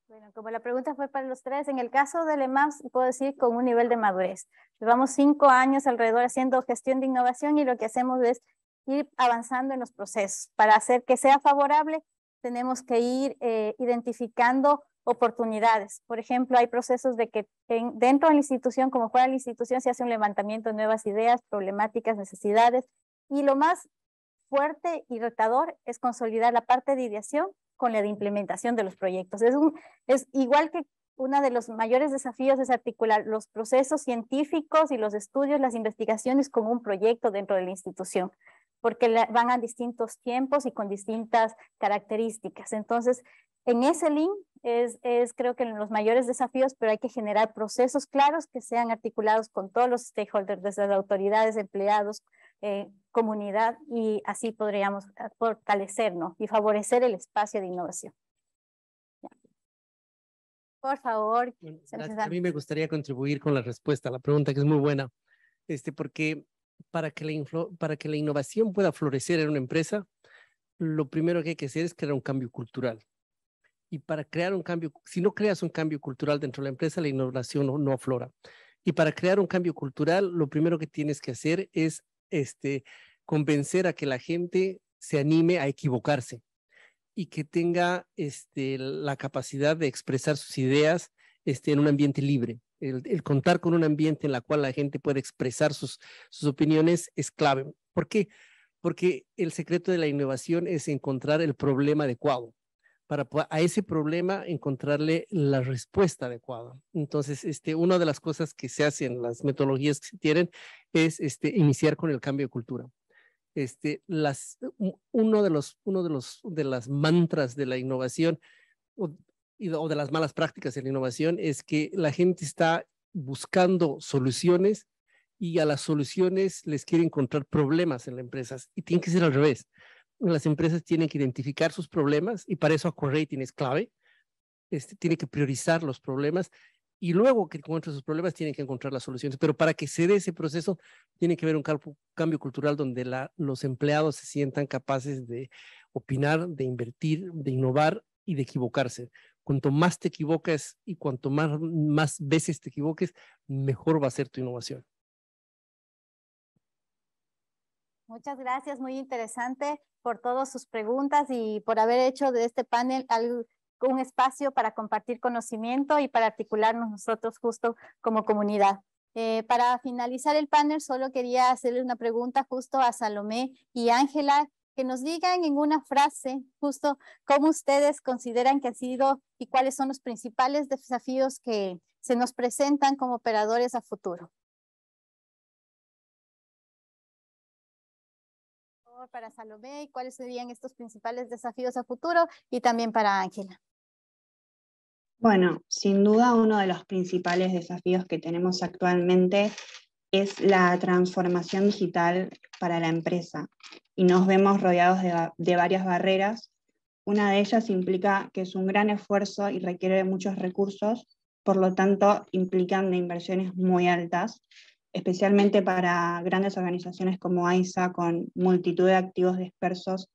Bueno, como la pregunta fue para los tres, en el caso de lemaps puedo decir con un nivel de madurez. Llevamos cinco años alrededor haciendo gestión de innovación y lo que hacemos es ir avanzando en los procesos para hacer que sea favorable tenemos que ir eh, identificando oportunidades. Por ejemplo, hay procesos de que dentro de la institución, como fuera de la institución, se hace un levantamiento de nuevas ideas, problemáticas, necesidades. Y lo más fuerte y retador es consolidar la parte de ideación con la de implementación de los proyectos. Es, es igual que uno de los mayores desafíos es articular los procesos científicos y los estudios, las investigaciones como un proyecto dentro de la institución porque van a distintos tiempos y con distintas características. Entonces, en ese link es, es, creo que los mayores desafíos, pero hay que generar procesos claros que sean articulados con todos los stakeholders, desde las autoridades, empleados, eh, comunidad, y así podríamos ah, fortalecernos y favorecer el espacio de innovación. Por favor. a, mí me gustaría contribuir con la respuesta a la pregunta, que es muy buena, este, porque para que, la innovación pueda florecer en una empresa, lo primero que hay que hacer es crear un cambio cultural. Y para crear un cambio, si no creas un cambio cultural dentro de la empresa, la innovación no, no aflora. Y para crear un cambio cultural, lo primero que tienes que hacer es este, convencer a que la gente se anime a equivocarse y que tenga este, la capacidad de expresar sus ideas este, en un ambiente libre el, contar con un ambiente en la cual la gente puede expresar sus, sus opiniones es clave. ¿Por qué? Porque el secreto de la innovación es encontrar el problema adecuado para a ese problema encontrarle la respuesta adecuada. Entonces, este, una de las cosas que se hacen, las metodologías que se tienen, es este, iniciar con el cambio de cultura. Este, las, uno de los, uno de los, de las mantras de la innovación o de las malas prácticas en la innovación es que la gente está buscando soluciones y a las soluciones les quiere encontrar problemas en las empresas y tiene que ser al revés. Las empresas tienen que identificar sus problemas y para eso Rating es clave. Este, tiene que priorizar los problemas y luego que encuentre sus problemas tienen que encontrar las soluciones. Pero para que se dé ese proceso tiene que haber un cambio cultural donde los empleados se sientan capaces de opinar, de invertir, de innovar y de equivocarse. Cuanto más te equivocas y cuanto más, veces te equivoques, mejor va a ser tu innovación. Muchas gracias, muy interesante por todas sus preguntas y por haber hecho de este panel un espacio para compartir conocimiento y para articularnos nosotros justo como comunidad. Eh, para finalizar el panel, solo quería hacerle una pregunta justo a Salomé y Ángela, nos digan en una frase justo cómo ustedes consideran que ha sido y cuáles son los principales desafíos que se nos presentan como operadores a futuro. Para Salomé, ¿cuáles serían estos principales desafíos a futuro? Y también para Ángela. Bueno, sin duda uno de los principales desafíos que tenemos actualmente es la transformación digital para la empresa y nos vemos rodeados de, varias barreras. Una de ellas implica que es un gran esfuerzo y requiere muchos recursos, por lo tanto implican inversiones muy altas, especialmente para grandes organizaciones como AISA con multitud de activos dispersos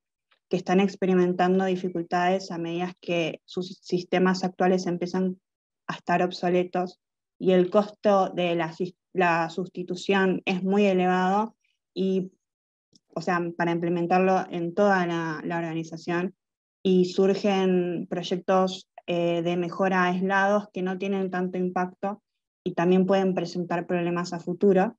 que están experimentando dificultades a medida que sus sistemas actuales empiezan a estar obsoletos y el costo de la la sustitución es muy elevado y, o sea, para implementarlo en toda la, organización y surgen proyectos eh, de mejora aislados que no tienen tanto impacto y también pueden presentar problemas a futuro.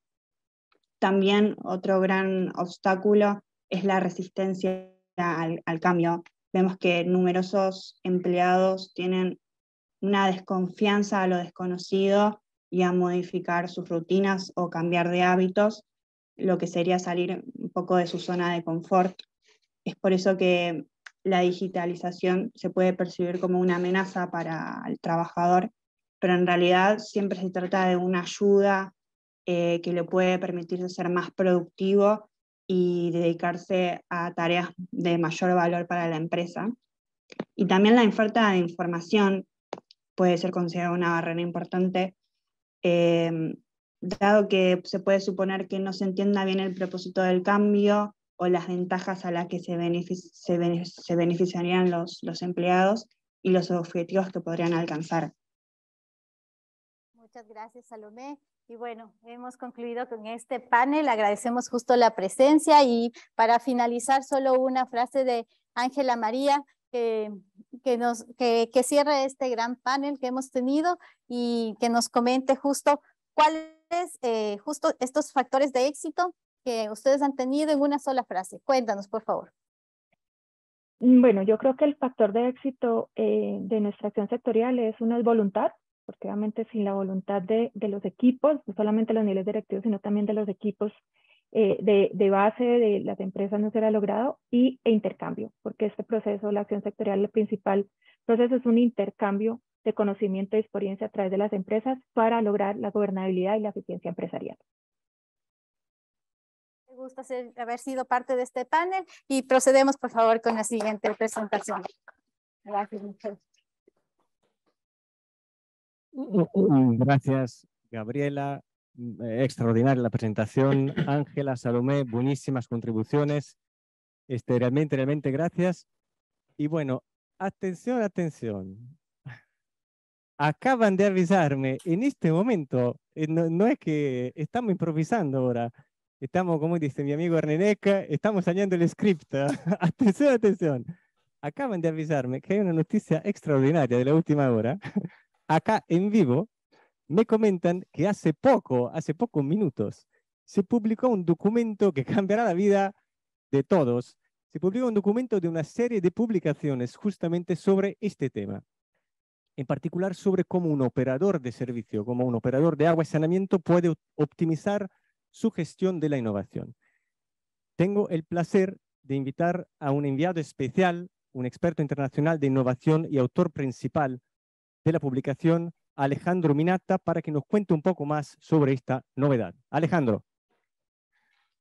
También otro gran obstáculo es la resistencia al cambio. Vemos que numerosos empleados tienen una desconfianza a lo desconocido y a modificar sus rutinas o cambiar de hábitos, lo que sería salir un poco de su zona de confort. Es por eso que la digitalización se puede percibir como una amenaza para el trabajador, pero en realidad siempre se trata de una ayuda eh, que le puede permitir ser más productivo y dedicarse a tareas de mayor valor para la empresa. Y también la oferta de información puede ser considerada una barrera importante Em, dado que se puede suponer que no se entienda bien el propósito del cambio o las ventajas a las que se, se, beneficiarían los, los empleados y los objetivos que podrían alcanzar. Muchas gracias, Salomé. Y bueno, hemos concluido con este panel. Agradecemos justo la presencia y para finalizar solo una frase de Ángela María que, que nos, que, que cierre este gran panel que hemos tenido y que nos comente justo cuáles, eh, justo estos factores de éxito que ustedes han tenido en una sola frase. Cuéntanos, por favor. Mm, bueno, yo creo que el factor de éxito eh, de nuestra acción sectorial es una voluntad, porque obviamente sin la voluntad de, de los equipos, no solamente los niveles directivos, sino también de los equipos, eh, de, de, base de las empresas no será logrado y e intercambio, porque este proceso, la acción sectorial, el principal proceso es un intercambio de conocimiento y experiencia a través de las empresas para lograr la gobernabilidad y la eficiencia empresarial Me gusta haber sido parte de este panel y procedemos por favor con la siguiente presentación. Gracias. Gracias, Gabriela. Eh, extraordinaria la presentación. Ángela, Salomé, buenísimas contribuciones. Este, realmente, realmente gracias. Y bueno, atención, atención. Acaban de avisarme en este momento, eh, no, es que estamos improvisando ahora, estamos, como dice mi amigo Erneneca, estamos sañando el script. atención, atención. Acaban de avisarme que hay una noticia extraordinaria de la última hora, acá en vivo, me comentan que hace poco, hace pocos minutos, se publicó un documento que cambiará la vida de todos. Se publicó un documento de una serie de publicaciones justamente sobre este tema. En particular sobre cómo un operador de servicio, como un operador de agua y saneamiento puede optimizar su gestión de la innovación. Tengo el placer de invitar a un enviado especial, un experto internacional de innovación y autor principal de la publicación, Alejandro Minata para que nos cuente un poco más sobre esta novedad. Alejandro.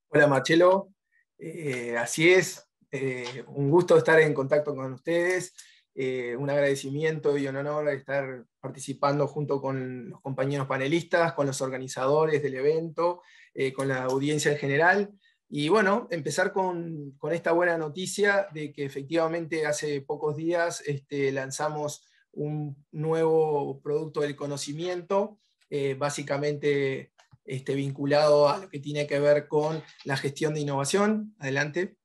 Hola Marcelo, eh, así es, eh, un gusto estar en contacto con ustedes, eh, un agradecimiento y un honor estar participando junto con los compañeros panelistas, con los organizadores del evento, con la audiencia en general. Y bueno, empezar con, esta buena noticia de que efectivamente hace pocos días este, lanzamos un nuevo producto del conocimiento, eh, básicamente este, vinculado a lo que tiene que ver con la gestión de innovación. Adelante.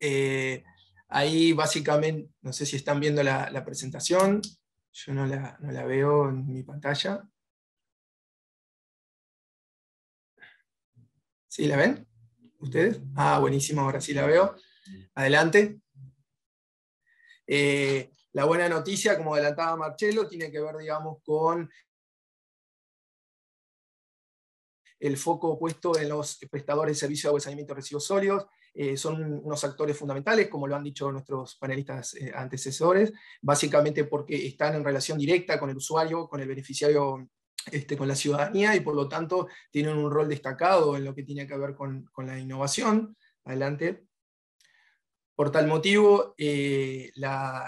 Eh, ahí básicamente, no sé si están viendo la, presentación, yo no la, no la veo en mi pantalla. ¿Sí la ven? ¿Ustedes? Ah, buenísimo, ahora sí la veo. Adelante. Eh, la buena noticia, como adelantaba Marcelo, tiene que ver, digamos, con el foco puesto en los prestadores de servicios de agua y saneamiento de residuos sólidos. Eh, son unos actores fundamentales, como lo han dicho nuestros panelistas eh, antecesores, básicamente porque están en relación directa con el usuario, con el beneficiario este, con la ciudadanía y por lo tanto tienen un rol destacado en lo que tiene que ver con la innovación. Adelante. Por tal motivo, eh,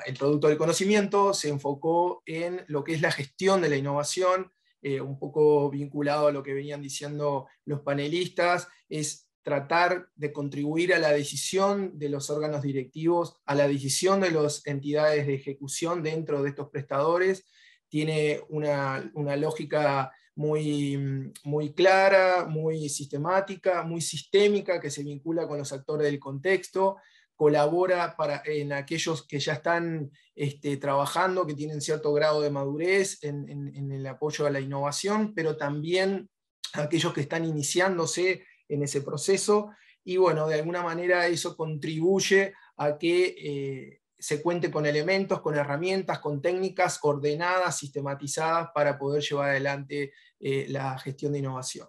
el producto del conocimiento se enfocó en lo que es la gestión de la innovación, eh, un poco vinculado a lo que venían diciendo los panelistas, es tratar de contribuir a la decisión de los órganos directivos, a la decisión de las entidades de ejecución dentro de estos prestadores. Tiene una, lógica muy, muy clara, muy sistemática, muy sistémica, que se vincula con los actores del contexto colabora para, en aquellos que ya están este, trabajando, que tienen cierto grado de madurez en, el apoyo a la innovación, pero también aquellos que están iniciándose en ese proceso. Y bueno, de alguna manera eso contribuye a que eh, se cuente con elementos, con herramientas, con técnicas ordenadas, sistematizadas para poder llevar adelante eh, la gestión de innovación.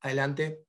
Adelante.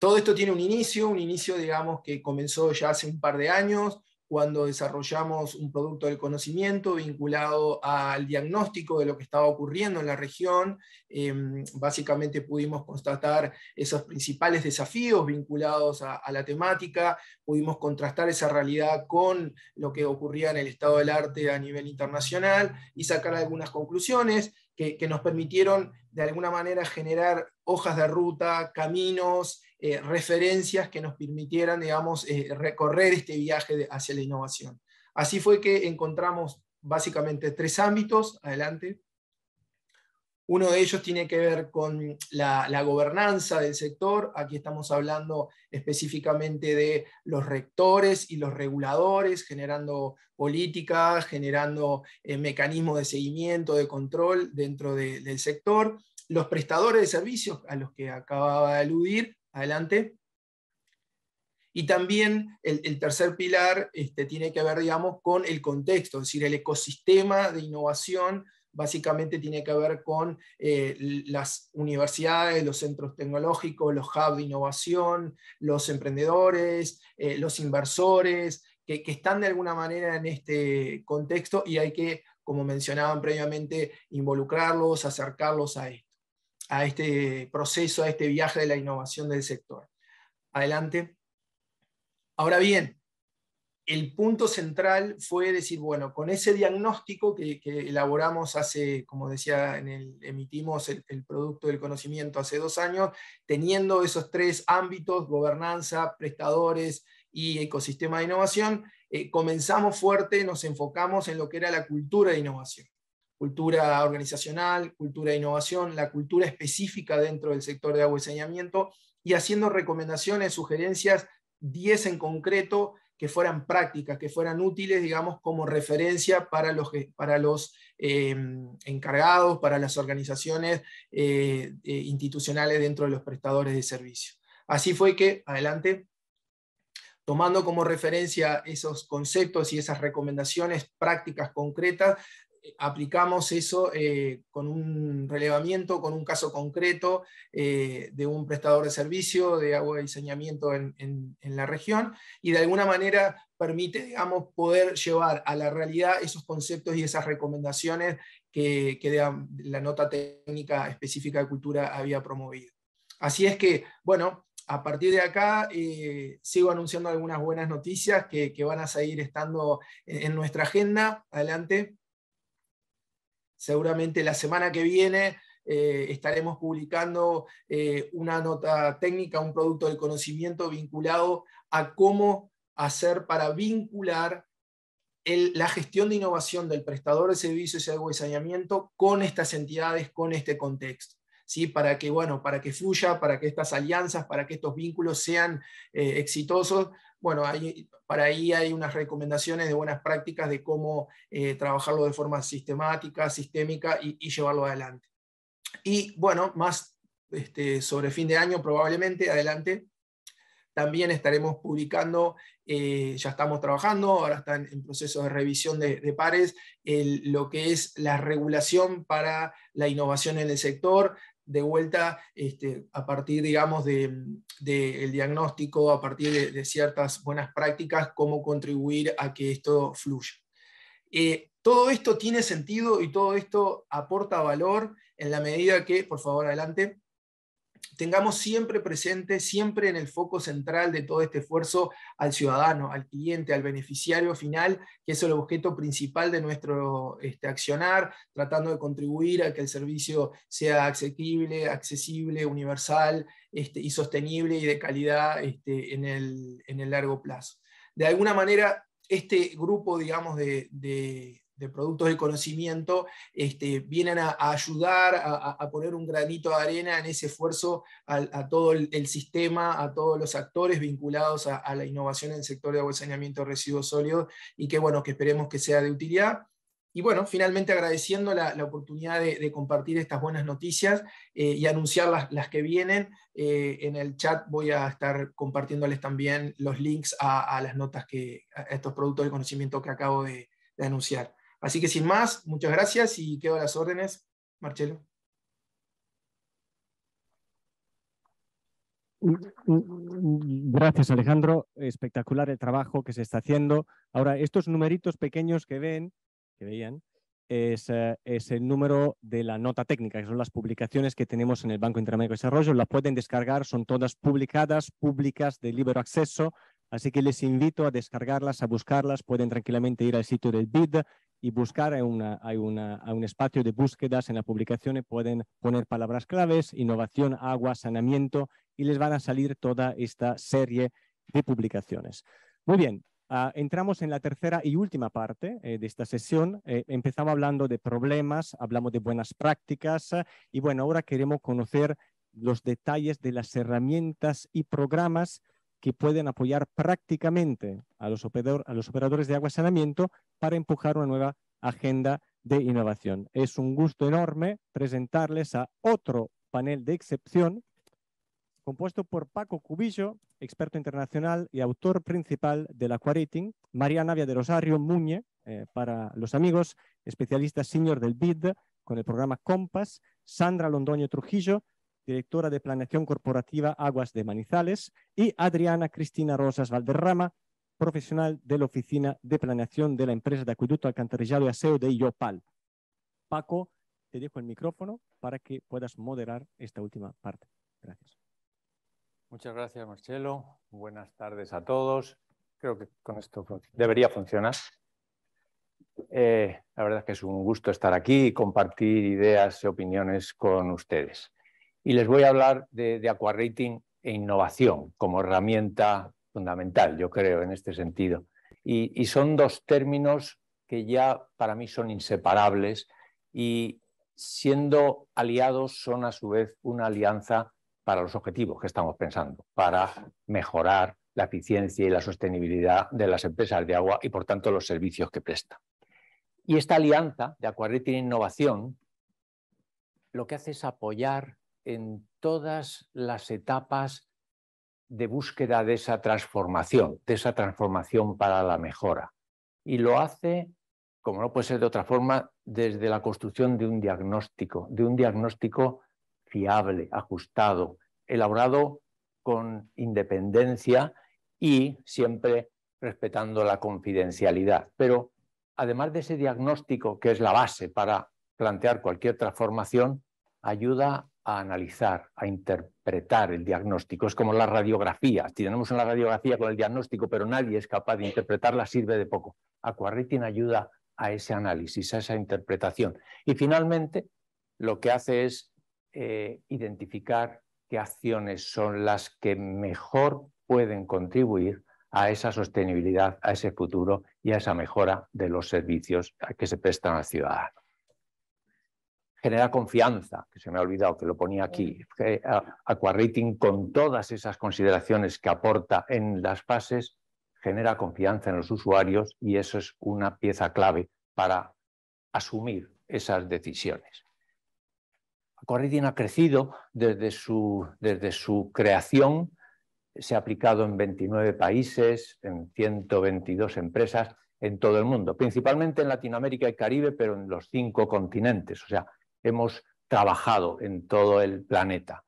Todo esto tiene un inicio, un inicio, digamos, que comenzó ya hace un par de años, cuando desarrollamos un producto del conocimiento vinculado al diagnóstico de lo que estaba ocurriendo en la región. Em, básicamente pudimos constatar esos principales desafíos vinculados a, la temática, pudimos contrastar esa realidad con lo que ocurría en el estado del arte a nivel internacional y sacar algunas conclusiones que nos permitieron de alguna manera generar hojas de ruta, caminos, eh, referencias que nos permitieran, digamos, eh, recorrer este viaje hacia la innovación. Así fue que encontramos básicamente tres ámbitos. Adelante. Uno de ellos tiene que ver con la, gobernanza del sector. Aquí estamos hablando específicamente de los rectores y los reguladores, generando políticas, generando eh, mecanismos de seguimiento, de control dentro del sector. Los prestadores de servicios a los que acababa de aludir, Adelante. Y también el, tercer pilar este, tiene que ver, digamos, con el contexto, es decir, el ecosistema de innovación básicamente tiene que ver con eh, las universidades, los centros tecnológicos, los hubs de innovación, los emprendedores, eh, los inversores, que, que, están de alguna manera en este contexto y hay que, como mencionaban previamente, involucrarlos, acercarlos a esto a este proceso, a este viaje de la innovación del sector. Adelante. Ahora bien, el punto central fue decir, bueno, con ese diagnóstico que, elaboramos hace, como decía, en el, emitimos el, producto del conocimiento hace dos años, teniendo esos tres ámbitos, gobernanza, prestadores y ecosistema de innovación, eh, comenzamos fuerte, nos enfocamos en lo que era la cultura de innovación cultura organizacional, cultura de innovación, la cultura específica dentro del sector de agua y saneamiento y haciendo recomendaciones, sugerencias, 10 en concreto, que fueran prácticas, que fueran útiles, digamos, como referencia para los, para los em, encargados, para las organizaciones eh, eh, institucionales dentro de los prestadores de servicios. Así fue que, adelante, tomando como referencia esos conceptos y esas recomendaciones prácticas concretas, eh, aplicamos eso eh, con un relevamiento, con un caso concreto eh, de un prestador de servicio de agua y diseñamiento en, la región y de alguna manera permite, digamos, poder llevar a la realidad esos conceptos y esas recomendaciones que, la nota técnica específica de cultura había promovido. Así es que, bueno, a partir de acá sigo anunciando algunas buenas noticias que, van a seguir estando en nuestra agenda. Adelante seguramente la semana que viene eh, estaremos publicando eh, una nota técnica, un producto del conocimiento vinculado a cómo hacer para vincular la gestión de innovación del prestador de servicios y agua y saneamiento con estas entidades, con este contexto. ¿Sí? Para que, bueno, para que fluya, para que estas alianzas, para que estos vínculos sean eh, exitosos bueno, para ahí hay unas recomendaciones de buenas prácticas de cómo eh, trabajarlo de forma sistemática, sistémica y, llevarlo adelante. Y bueno, más este, sobre fin de año probablemente, adelante, también estaremos publicando, eh, ya estamos trabajando, ahora están en proceso de revisión de, pares, lo que es la regulación para la innovación en el sector, de vuelta este, a partir, digamos, del de, diagnóstico, a partir de, ciertas buenas prácticas, cómo contribuir a que esto fluya. Eh, todo esto tiene sentido y todo esto aporta valor en la medida que, por favor, adelante tengamos siempre presente, siempre en el foco central de todo este esfuerzo al ciudadano, al cliente, al beneficiario final, que es el objeto principal de nuestro este, accionar, tratando de contribuir a que el servicio sea accesible accesible, universal este, y sostenible y de calidad este, en, el, en, el, largo plazo. De alguna manera, este grupo, digamos, de de productos de conocimiento, este, vienen a, ayudar, a, poner un granito de arena en ese esfuerzo a, todo el, sistema, a todos los actores vinculados a, la innovación en el sector de agua saneamiento de residuos sólidos y que, bueno, que esperemos que sea de utilidad. Y bueno, finalmente agradeciendo la, oportunidad de, compartir estas buenas noticias eh, y anunciar las, que vienen. Eh, en el chat voy a estar compartiéndoles también los links a, las notas que, a estos productos de conocimiento que acabo de anunciar. Así que sin más, muchas gracias y quedo a las órdenes, Marcelo. Gracias, Alejandro. Espectacular el trabajo que se está haciendo. Ahora, estos numeritos pequeños que ven, que veían, eh, es, el número de la nota técnica, que son las publicaciones que tenemos en el Banco Interamericano de Desarrollo. Las pueden descargar, son todas publicadas, públicas, de libre acceso. Así que les invito a descargarlas, a buscarlas. Pueden tranquilamente ir al sitio del BID y buscar, hay, un espacio de búsquedas en las publicaciones, pueden poner palabras claves, innovación, agua, saneamiento, y les van a salir toda esta serie de publicaciones. Muy bien, ah, entramos en la tercera y última parte eh, de esta sesión. Eh, empezamos hablando de problemas, hablamos de buenas prácticas y bueno, ahora queremos conocer los detalles de las herramientas y programas que pueden apoyar prácticamente a los, a los operadores de agua y saneamiento para empujar una nueva agenda de innovación. Es un gusto enorme presentarles a otro panel de excepción compuesto por Paco Cubillo, experto internacional y autor principal del Aquarating, María Navia de Rosario Muñe, eh, para los amigos, especialista senior del BID con el programa Compass, Sandra Londoño Trujillo, directora de Planeación Corporativa Aguas de Manizales, y Adriana Cristina Rosas Valderrama, profesional de la Oficina de Planeación de la empresa de Acueducto Alcantarillado y Aseo de Iopal. Paco, te dejo el micrófono para que puedas moderar esta última parte. Gracias. Muchas gracias, Marcelo. Buenas tardes a todos. Creo que con esto debería funcionar. Eh, la verdad es que es un gusto estar aquí y compartir ideas y opiniones con ustedes y les voy a hablar de, de Aquarating e innovación como herramienta fundamental, yo creo, en este sentido. Y, son dos términos que ya para mí son inseparables y siendo aliados son a su vez una alianza para los objetivos que estamos pensando, para mejorar la eficiencia y la sostenibilidad de las empresas de agua y por tanto los servicios que presta. Y esta alianza de aquarating e Innovación lo que hace es apoyar en todas las etapas de búsqueda de esa transformación, de esa transformación para la mejora. Y lo hace, como no puede ser de otra forma, desde la construcción de un diagnóstico, de un diagnóstico fiable, ajustado, elaborado con independencia y siempre respetando la confidencialidad. Pero además de ese diagnóstico, que es la base para plantear cualquier transformación, ayuda a analizar, a interpretar el diagnóstico. Es como la radiografía. Si tenemos una radiografía con el diagnóstico, pero nadie es capaz de interpretarla, sirve de poco. Aquaritin ayuda a ese análisis, a esa interpretación. Y finalmente, lo que hace es eh, identificar qué acciones son las que mejor pueden contribuir a esa sostenibilidad, a ese futuro y a esa mejora de los servicios que se prestan al ciudadano genera confianza, que se me ha olvidado que lo ponía aquí. Aquarating, con todas esas consideraciones que aporta en las fases, genera confianza en los usuarios y eso es una pieza clave para asumir esas decisiones. Aquarating ha crecido desde su, desde su creación, se ha aplicado en 29 países, en 122 empresas, en todo el mundo, principalmente en Latinoamérica y Caribe, pero en los cinco continentes. O sea, hemos trabajado en todo el planeta.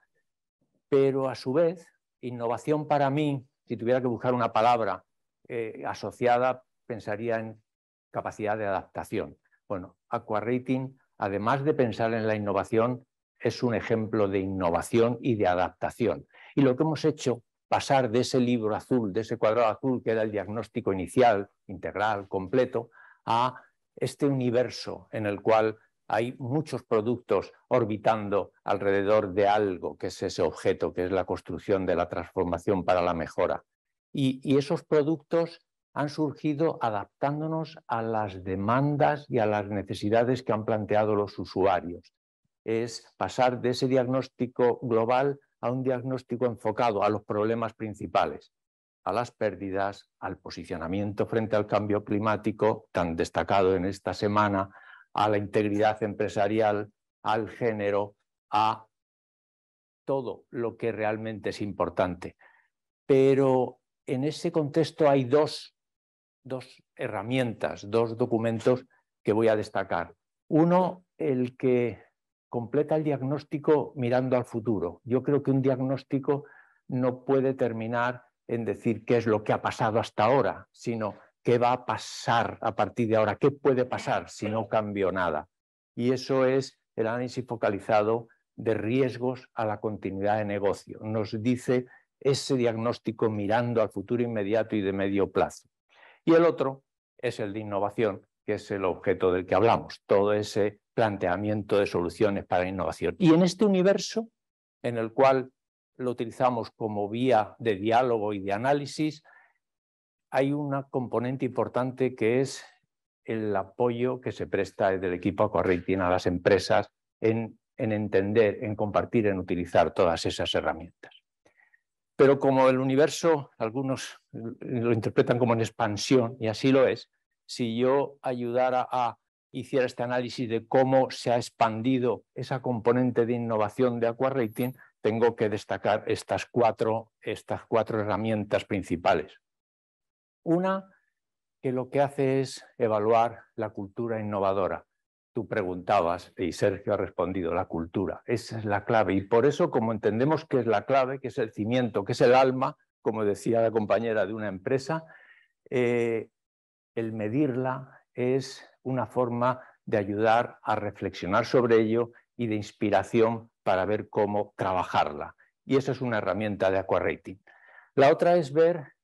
Pero a su vez, innovación para mí, si tuviera que buscar una palabra eh, asociada, pensaría en capacidad de adaptación. Bueno, Aquarating, además de pensar en la innovación, es un ejemplo de innovación y de adaptación. Y lo que hemos hecho, pasar de ese libro azul, de ese cuadrado azul que era el diagnóstico inicial, integral, completo, a este universo en el cual hay muchos productos orbitando alrededor de algo que es ese objeto, que es la construcción de la transformación para la mejora. Y, esos productos han surgido adaptándonos a las demandas y a las necesidades que han planteado los usuarios. Es pasar de ese diagnóstico global a un diagnóstico enfocado a los problemas principales, a las pérdidas, al posicionamiento frente al cambio climático tan destacado en esta semana, a la integridad empresarial, al género, a todo lo que realmente es importante. Pero en ese contexto hay dos, dos herramientas, dos documentos que voy a destacar. Uno, el que completa el diagnóstico mirando al futuro. Yo creo que un diagnóstico no puede terminar en decir qué es lo que ha pasado hasta ahora, sino qué va a pasar a partir de ahora, qué puede pasar si no cambio nada. Y eso es el análisis focalizado de riesgos a la continuidad de negocio. Nos dice ese diagnóstico mirando al futuro inmediato y de medio plazo. Y el otro es el de innovación, que es el objeto del que hablamos, todo ese planteamiento de soluciones para innovación. Y en este universo, en el cual lo utilizamos como vía de diálogo y de análisis, hay una componente importante que es el apoyo que se presta del equipo Aquarating a las empresas en, entender, en compartir, en utilizar todas esas herramientas. Pero como el universo, algunos lo interpretan como en expansión, y así lo es, si yo ayudara a hiciera este análisis de cómo se ha expandido esa componente de innovación de AquaRating, tengo que destacar estas estas cuatro herramientas principales. Una que lo que hace es evaluar la cultura innovadora. Tú preguntabas y Sergio ha respondido, la cultura, esa es la clave. Y por eso, como entendemos que es la clave, que es el cimiento, que es el alma, como decía la compañera de una empresa, eh, el medirla es una forma de ayudar a reflexionar sobre ello y de inspiración para ver cómo trabajarla. Y eso es una herramienta de Rating. La otra es ver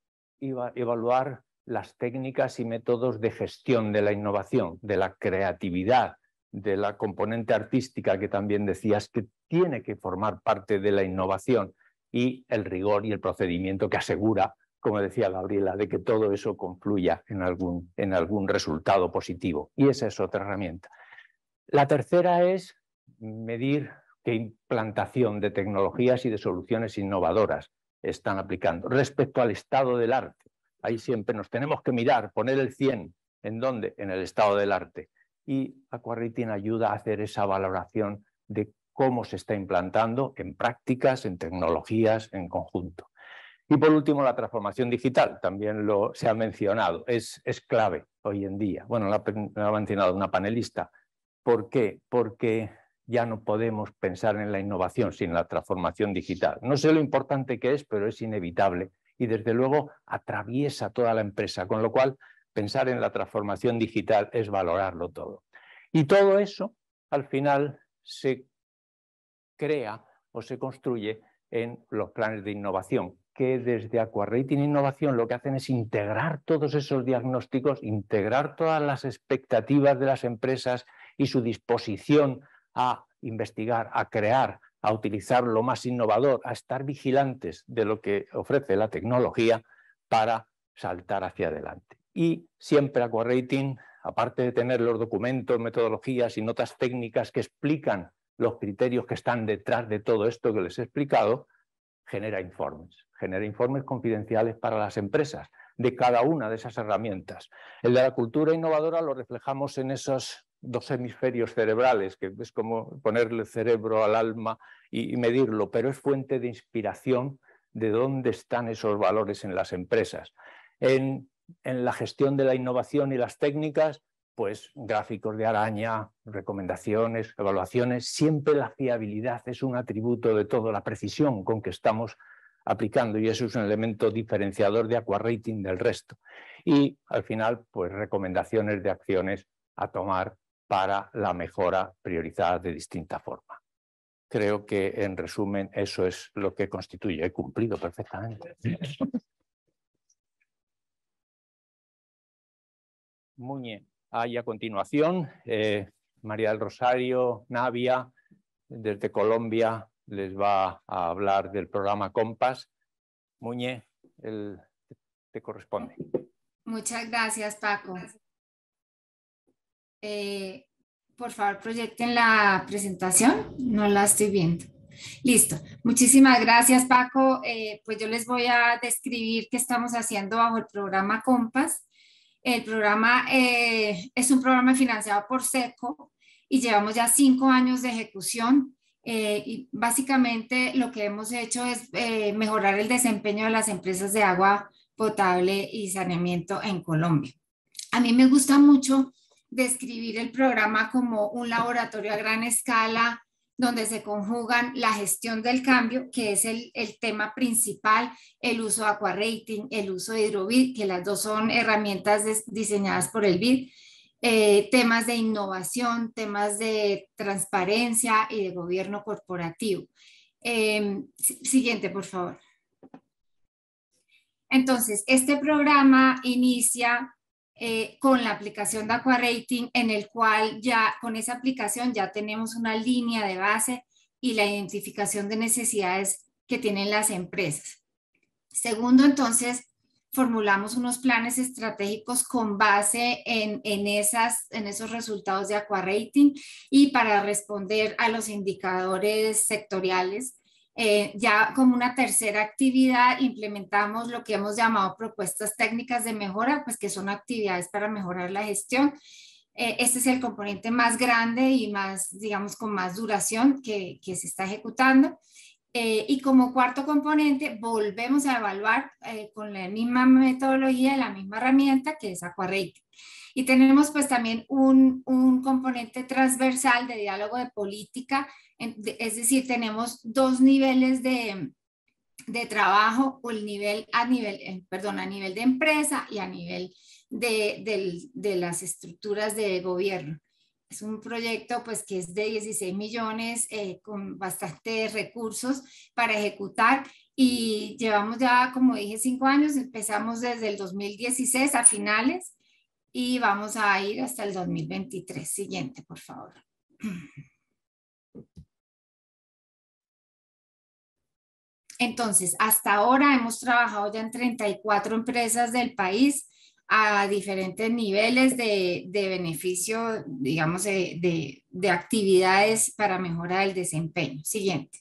evaluar las técnicas y métodos de gestión de la innovación, de la creatividad, de la componente artística que también decías que tiene que formar parte de la innovación y el rigor y el procedimiento que asegura, como decía Gabriela, de que todo eso confluya en algún, en algún resultado positivo. Y esa es otra herramienta. La tercera es medir qué implantación de tecnologías y de soluciones innovadoras están aplicando. Respecto al estado del arte, ahí siempre nos tenemos que mirar, poner el 100, ¿en dónde? En el estado del arte. Y Aquaritin ayuda a hacer esa valoración de cómo se está implantando en prácticas, en tecnologías, en conjunto. Y por último, la transformación digital, también lo, se ha mencionado, es, es clave hoy en día. Bueno, la lo ha mencionado una panelista. ¿Por qué? Porque ya no podemos pensar en la innovación sin la transformación digital. No sé lo importante que es, pero es inevitable y desde luego atraviesa toda la empresa, con lo cual pensar en la transformación digital es valorarlo todo. Y todo eso al final se crea o se construye en los planes de innovación, que desde Aquarating Innovación lo que hacen es integrar todos esos diagnósticos, integrar todas las expectativas de las empresas y su disposición a investigar, a crear, a utilizar lo más innovador, a estar vigilantes de lo que ofrece la tecnología para saltar hacia adelante. Y siempre Rating, aparte de tener los documentos, metodologías y notas técnicas que explican los criterios que están detrás de todo esto que les he explicado, genera informes. Genera informes confidenciales para las empresas de cada una de esas herramientas. El de la cultura innovadora lo reflejamos en esos dos hemisferios cerebrales, que es como ponerle cerebro al alma y, medirlo, pero es fuente de inspiración de dónde están esos valores en las empresas. En, la gestión de la innovación y las técnicas, pues gráficos de araña, recomendaciones, evaluaciones, siempre la fiabilidad es un atributo de todo, la precisión con que estamos aplicando y eso es un elemento diferenciador de rating del resto. Y al final, pues recomendaciones de acciones a tomar para la mejora priorizada de distinta forma. Creo que, en resumen, eso es lo que constituye. He cumplido perfectamente. Muñe. Hay a continuación eh, María del Rosario Navia, desde Colombia, les va a hablar del programa Compass. Muñe, te corresponde. Muchas gracias, Paco. Eh, por favor, proyecten la presentación. No la estoy viendo. Listo. Muchísimas gracias, Paco. Eh, pues yo les voy a describir qué estamos haciendo bajo el programa COMPAS El programa eh, es un programa financiado por SECO y llevamos ya cinco años de ejecución. y básicamente lo que hemos hecho es mejorar el desempeño de las empresas de agua potable y saneamiento en Colombia. A mí me gusta mucho describir el programa como un laboratorio a gran escala donde se conjugan la gestión del cambio, que es el, tema principal, el uso de Rating, el uso de hidrobit, que las dos son herramientas diseñadas por el BID, eh, temas de innovación, temas de transparencia y de gobierno corporativo. Em, siguiente, por favor. Entonces, este programa inicia eh, con la aplicación de Rating en el cual ya con esa aplicación ya tenemos una línea de base y la identificación de necesidades que tienen las empresas. Segundo, entonces, formulamos unos planes estratégicos con base en, esas, en esos resultados de Aqua Rating y para responder a los indicadores sectoriales eh, ya como una tercera actividad implementamos lo que hemos llamado propuestas técnicas de mejora, pues que son actividades para mejorar la gestión. Eh, este es el componente más grande y más, digamos, con más duración que, que se está ejecutando. Eh, y como cuarto componente, volvemos a evaluar con la misma metodología, la misma herramienta que es Aquarate. Y tenemos pues también un, un componente transversal de diálogo de política es decir, tenemos dos niveles de, trabajo, el nivel a nivel, eh, perdón, a nivel de empresa y a nivel de, las estructuras de gobierno. Es un proyecto pues que es de 16 millones eh, con bastantes recursos para ejecutar y llevamos ya, como dije, cinco años, empezamos desde el 2016 a finales y vamos a ir hasta el 2023. Siguiente, por favor. Entonces, hasta ahora hemos trabajado ya en 34 empresas del país a diferentes niveles de, beneficio, digamos, de, actividades para mejorar el desempeño. Siguiente.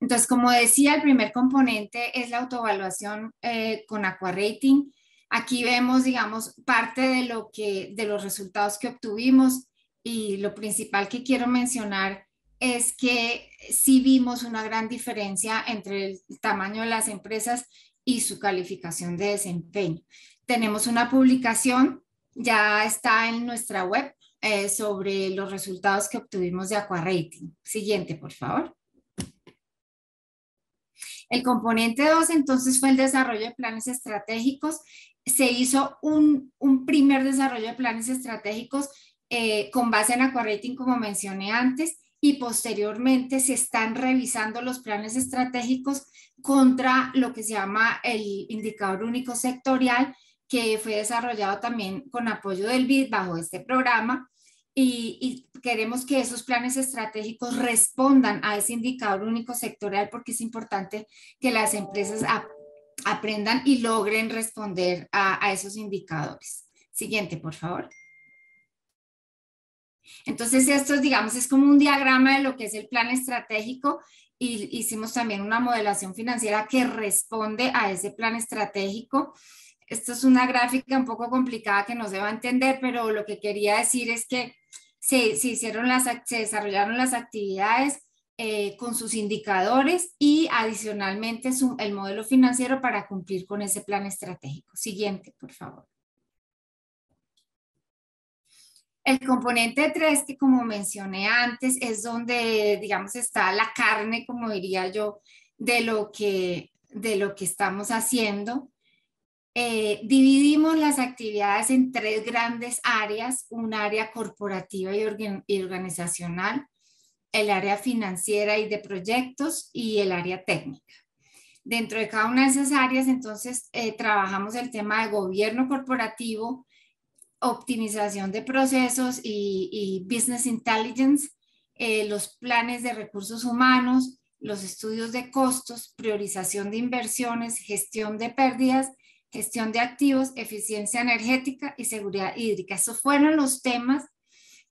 Entonces, como decía, el primer componente es la autoevaluación eh, con Rating. Aquí vemos, digamos, parte de, lo que, de los resultados que obtuvimos y lo principal que quiero mencionar es que sí vimos una gran diferencia entre el tamaño de las empresas y su calificación de desempeño. Tenemos una publicación, ya está en nuestra web, eh, sobre los resultados que obtuvimos de AquaRating. Siguiente, por favor. El componente 2 entonces fue el desarrollo de planes estratégicos. Se hizo un, primer desarrollo de planes estratégicos eh, con base en AquaRating, como mencioné antes y posteriormente se están revisando los planes estratégicos contra lo que se llama el indicador único sectorial, que fue desarrollado también con apoyo del BID bajo este programa. Y, queremos que esos planes estratégicos respondan a ese indicador único sectorial porque es importante que las empresas aprendan y logren responder a esos indicadores. Siguiente, por favor. Entonces, esto, digamos, es como un diagrama de lo que es el plan estratégico y hicimos también una modelación financiera que responde a ese plan estratégico. Esto es una gráfica un poco complicada que no se va a entender, pero lo que quería decir es que se, hicieron las, se desarrollaron las actividades eh, con sus indicadores y adicionalmente el modelo financiero para cumplir con ese plan estratégico. Siguiente, por favor. El componente 3, que como mencioné antes, es donde, digamos, está la carne, como diría yo, de lo que, de lo que estamos haciendo. Eh, dividimos las actividades en tres grandes áreas, un área corporativa y, organizacional, el área financiera y de proyectos y el área técnica. Dentro de cada una de esas áreas, entonces, eh, trabajamos el tema de gobierno corporativo, optimización de procesos y, business intelligence, eh, los planes de recursos humanos, los estudios de costos, priorización de inversiones, gestión de pérdidas, gestión de activos, eficiencia energética y seguridad hídrica. Esos fueron los temas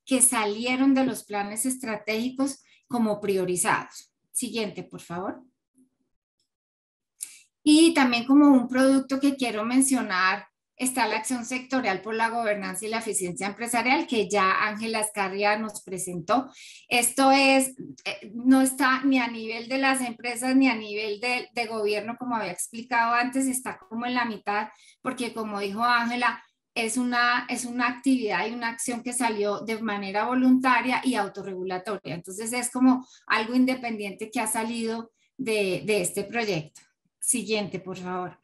que salieron de los planes estratégicos como priorizados. Siguiente, por favor. Y también como un producto que quiero mencionar está la acción sectorial por la gobernanza y la eficiencia empresarial que ya Ángela Escarria nos presentó. Esto es, eh, no está ni a nivel de las empresas ni a nivel de, gobierno, como había explicado antes, está como en la mitad, porque como dijo Ángela, es una, es una actividad y una acción que salió de manera voluntaria y autorregulatoria. Entonces es como algo independiente que ha salido de este proyecto. Siguiente, por favor.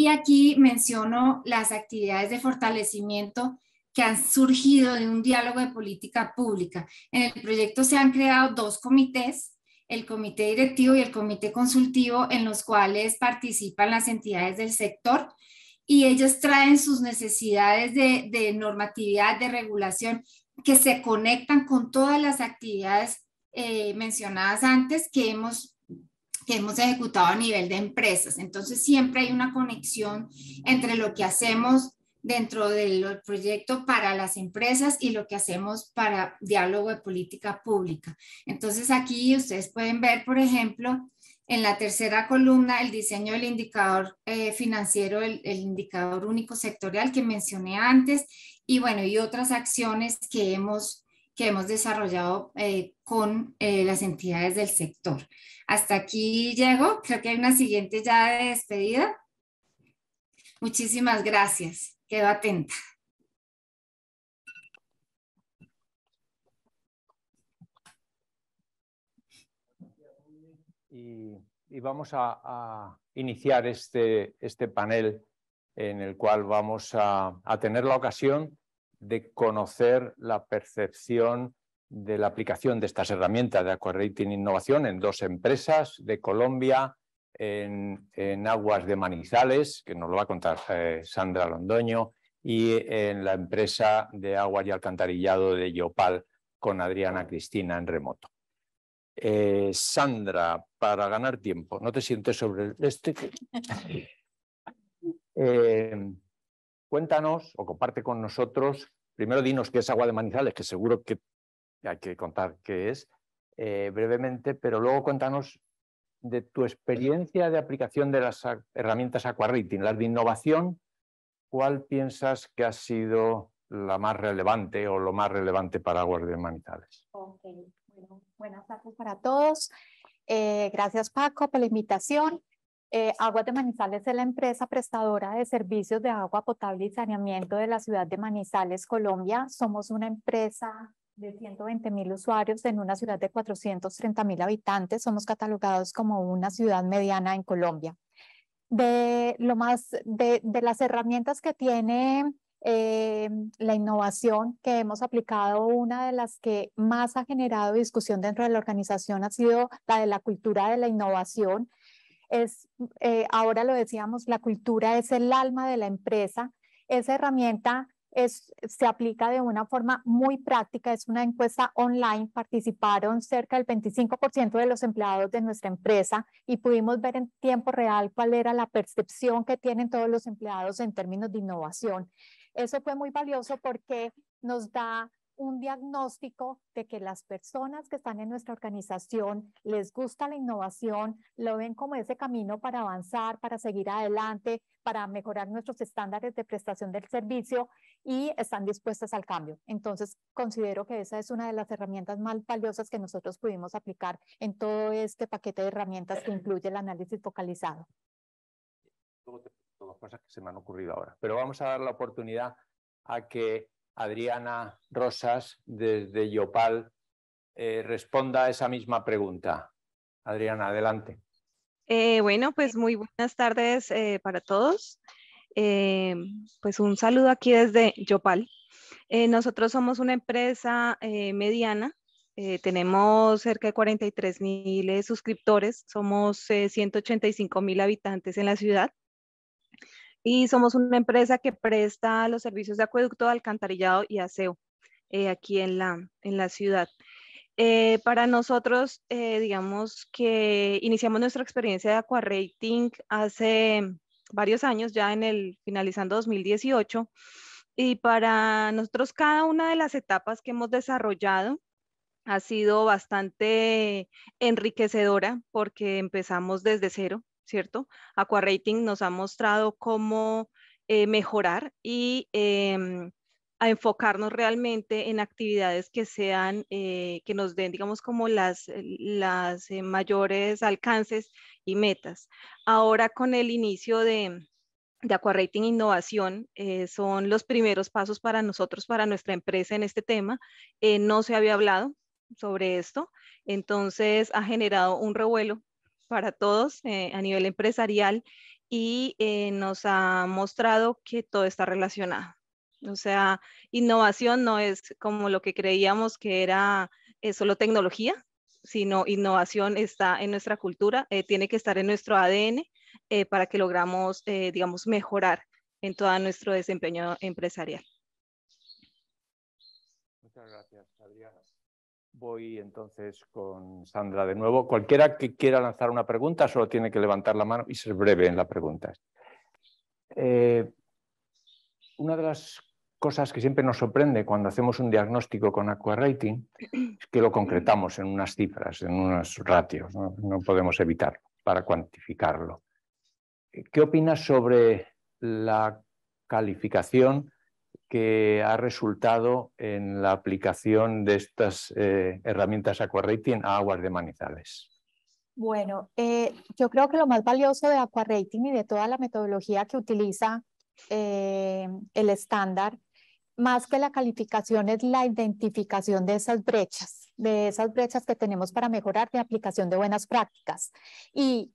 Y aquí menciono las actividades de fortalecimiento que han surgido de un diálogo de política pública. En el proyecto se han creado dos comités, el comité directivo y el comité consultivo, en los cuales participan las entidades del sector y ellos traen sus necesidades de, normatividad, de regulación, que se conectan con todas las actividades eh, mencionadas antes que hemos que hemos ejecutado a nivel de empresas. Entonces, siempre hay una conexión entre lo que hacemos dentro del proyecto para las empresas y lo que hacemos para diálogo de política pública. Entonces, aquí ustedes pueden ver, por ejemplo, en la tercera columna, el diseño del indicador eh, financiero, el, indicador único sectorial que mencioné antes, y bueno, y otras acciones que hemos, que hemos desarrollado eh, con eh, las entidades del sector hasta aquí llego. Creo que hay una siguiente ya de despedida. Muchísimas gracias. Quedo atenta. Y, vamos a, iniciar este, este, panel en el cual vamos a, a tener la ocasión de conocer la percepción de la aplicación de estas herramientas de Aquarating Innovación en dos empresas de Colombia, en, Aguas de Manizales, que nos lo va a contar eh, Sandra Londoño, y en la empresa de agua y alcantarillado de Yopal con Adriana Cristina en remoto. Eh, Sandra, para ganar tiempo, ¿no te sientes sobre este? Eh, cuéntanos o comparte con nosotros, primero dinos qué es agua de manizales, que seguro que hay que contar qué es eh, brevemente, pero luego cuéntanos de tu experiencia de aplicación de las herramientas Rating, las de innovación, ¿cuál piensas que ha sido la más relevante o lo más relevante para Aguas de Manizales? buenas tardes para todos. Eh, gracias Paco por la invitación. Eh, Aguas de Manizales es la empresa prestadora de servicios de agua potable y saneamiento de la ciudad de Manizales, Colombia. Somos una empresa de 120 mil usuarios en una ciudad de 430 mil habitantes, somos catalogados como una ciudad mediana en Colombia. De, lo más, de, de las herramientas que tiene eh, la innovación que hemos aplicado, una de las que más ha generado discusión dentro de la organización ha sido la de la cultura de la innovación. Es, eh, ahora lo decíamos, la cultura es el alma de la empresa. Esa herramienta se aplica de una forma muy práctica, es una encuesta online, participaron cerca del 25% de los empleados de nuestra empresa y pudimos ver en tiempo real cuál era la percepción que tienen todos los empleados en términos de innovación. Eso fue muy valioso porque nos da un diagnóstico de que las personas que están en nuestra organización les gusta la innovación, lo ven como ese camino para avanzar, para seguir adelante, para mejorar nuestros estándares de prestación del servicio y están dispuestas al cambio. Entonces, considero que esa es una de las herramientas más valiosas que nosotros pudimos aplicar en todo este paquete de herramientas que incluye el análisis focalizado. las cosas que se me han ocurrido ahora, pero vamos a dar la oportunidad a que Adriana Rosas, desde Yopal, eh, responda a esa misma pregunta. Adriana, adelante. Eh, bueno, pues muy buenas tardes eh, para todos. pues un saludo aquí desde Yopal. nosotros somos una empresa mediana. tenemos cerca de 43 mil suscriptores, somos 185 mil habitantes en la ciudad y somos una empresa que presta los servicios de acueducto, alcantarillado y aseo eh, aquí en la, en la ciudad. Eh, para nosotros, eh, digamos que iniciamos nuestra experiencia de Aquarating hace varios años, ya en el finalizando 2018, y para nosotros cada una de las etapas que hemos desarrollado ha sido bastante enriquecedora porque empezamos desde cero, ¿cierto? Aquarating nos ha mostrado cómo eh, mejorar y em, a enfocarnos realmente en actividades que sean, eh, que nos den, digamos, como las, las eh, mayores alcances y metas. Ahora con el inicio de, de Aquarating Innovación son los primeros pasos para nosotros, para nuestra empresa en este tema. no se había hablado sobre esto, entonces ha generado un revuelo para todos eh, a nivel empresarial y eh, nos ha mostrado que todo está relacionado. O sea, innovación no es como lo que creíamos que era eh, solo tecnología, sino innovación está en nuestra cultura, tiene que estar en nuestro ADN para que logramos, digamos, mejorar en todo nuestro desempeño empresarial. Voy entonces con Sandra de nuevo. Cualquiera que quiera lanzar una pregunta solo tiene que levantar la mano y ser breve en la pregunta. Eh, una de las cosas que siempre nos sorprende cuando hacemos un diagnóstico con Aqua Rating es que lo concretamos en unas cifras, en unos ratios. No, no podemos evitarlo para cuantificarlo. ¿Qué opinas sobre la calificación que ha resultado en la aplicación de estas eh, herramientas Aquarating a aguas de manizales? Bueno, eh, yo creo que lo más valioso de Aquarating y de toda la metodología que utiliza eh, el estándar, más que la calificación, es la identificación de esas brechas, de esas brechas que tenemos para mejorar la aplicación de buenas prácticas. Y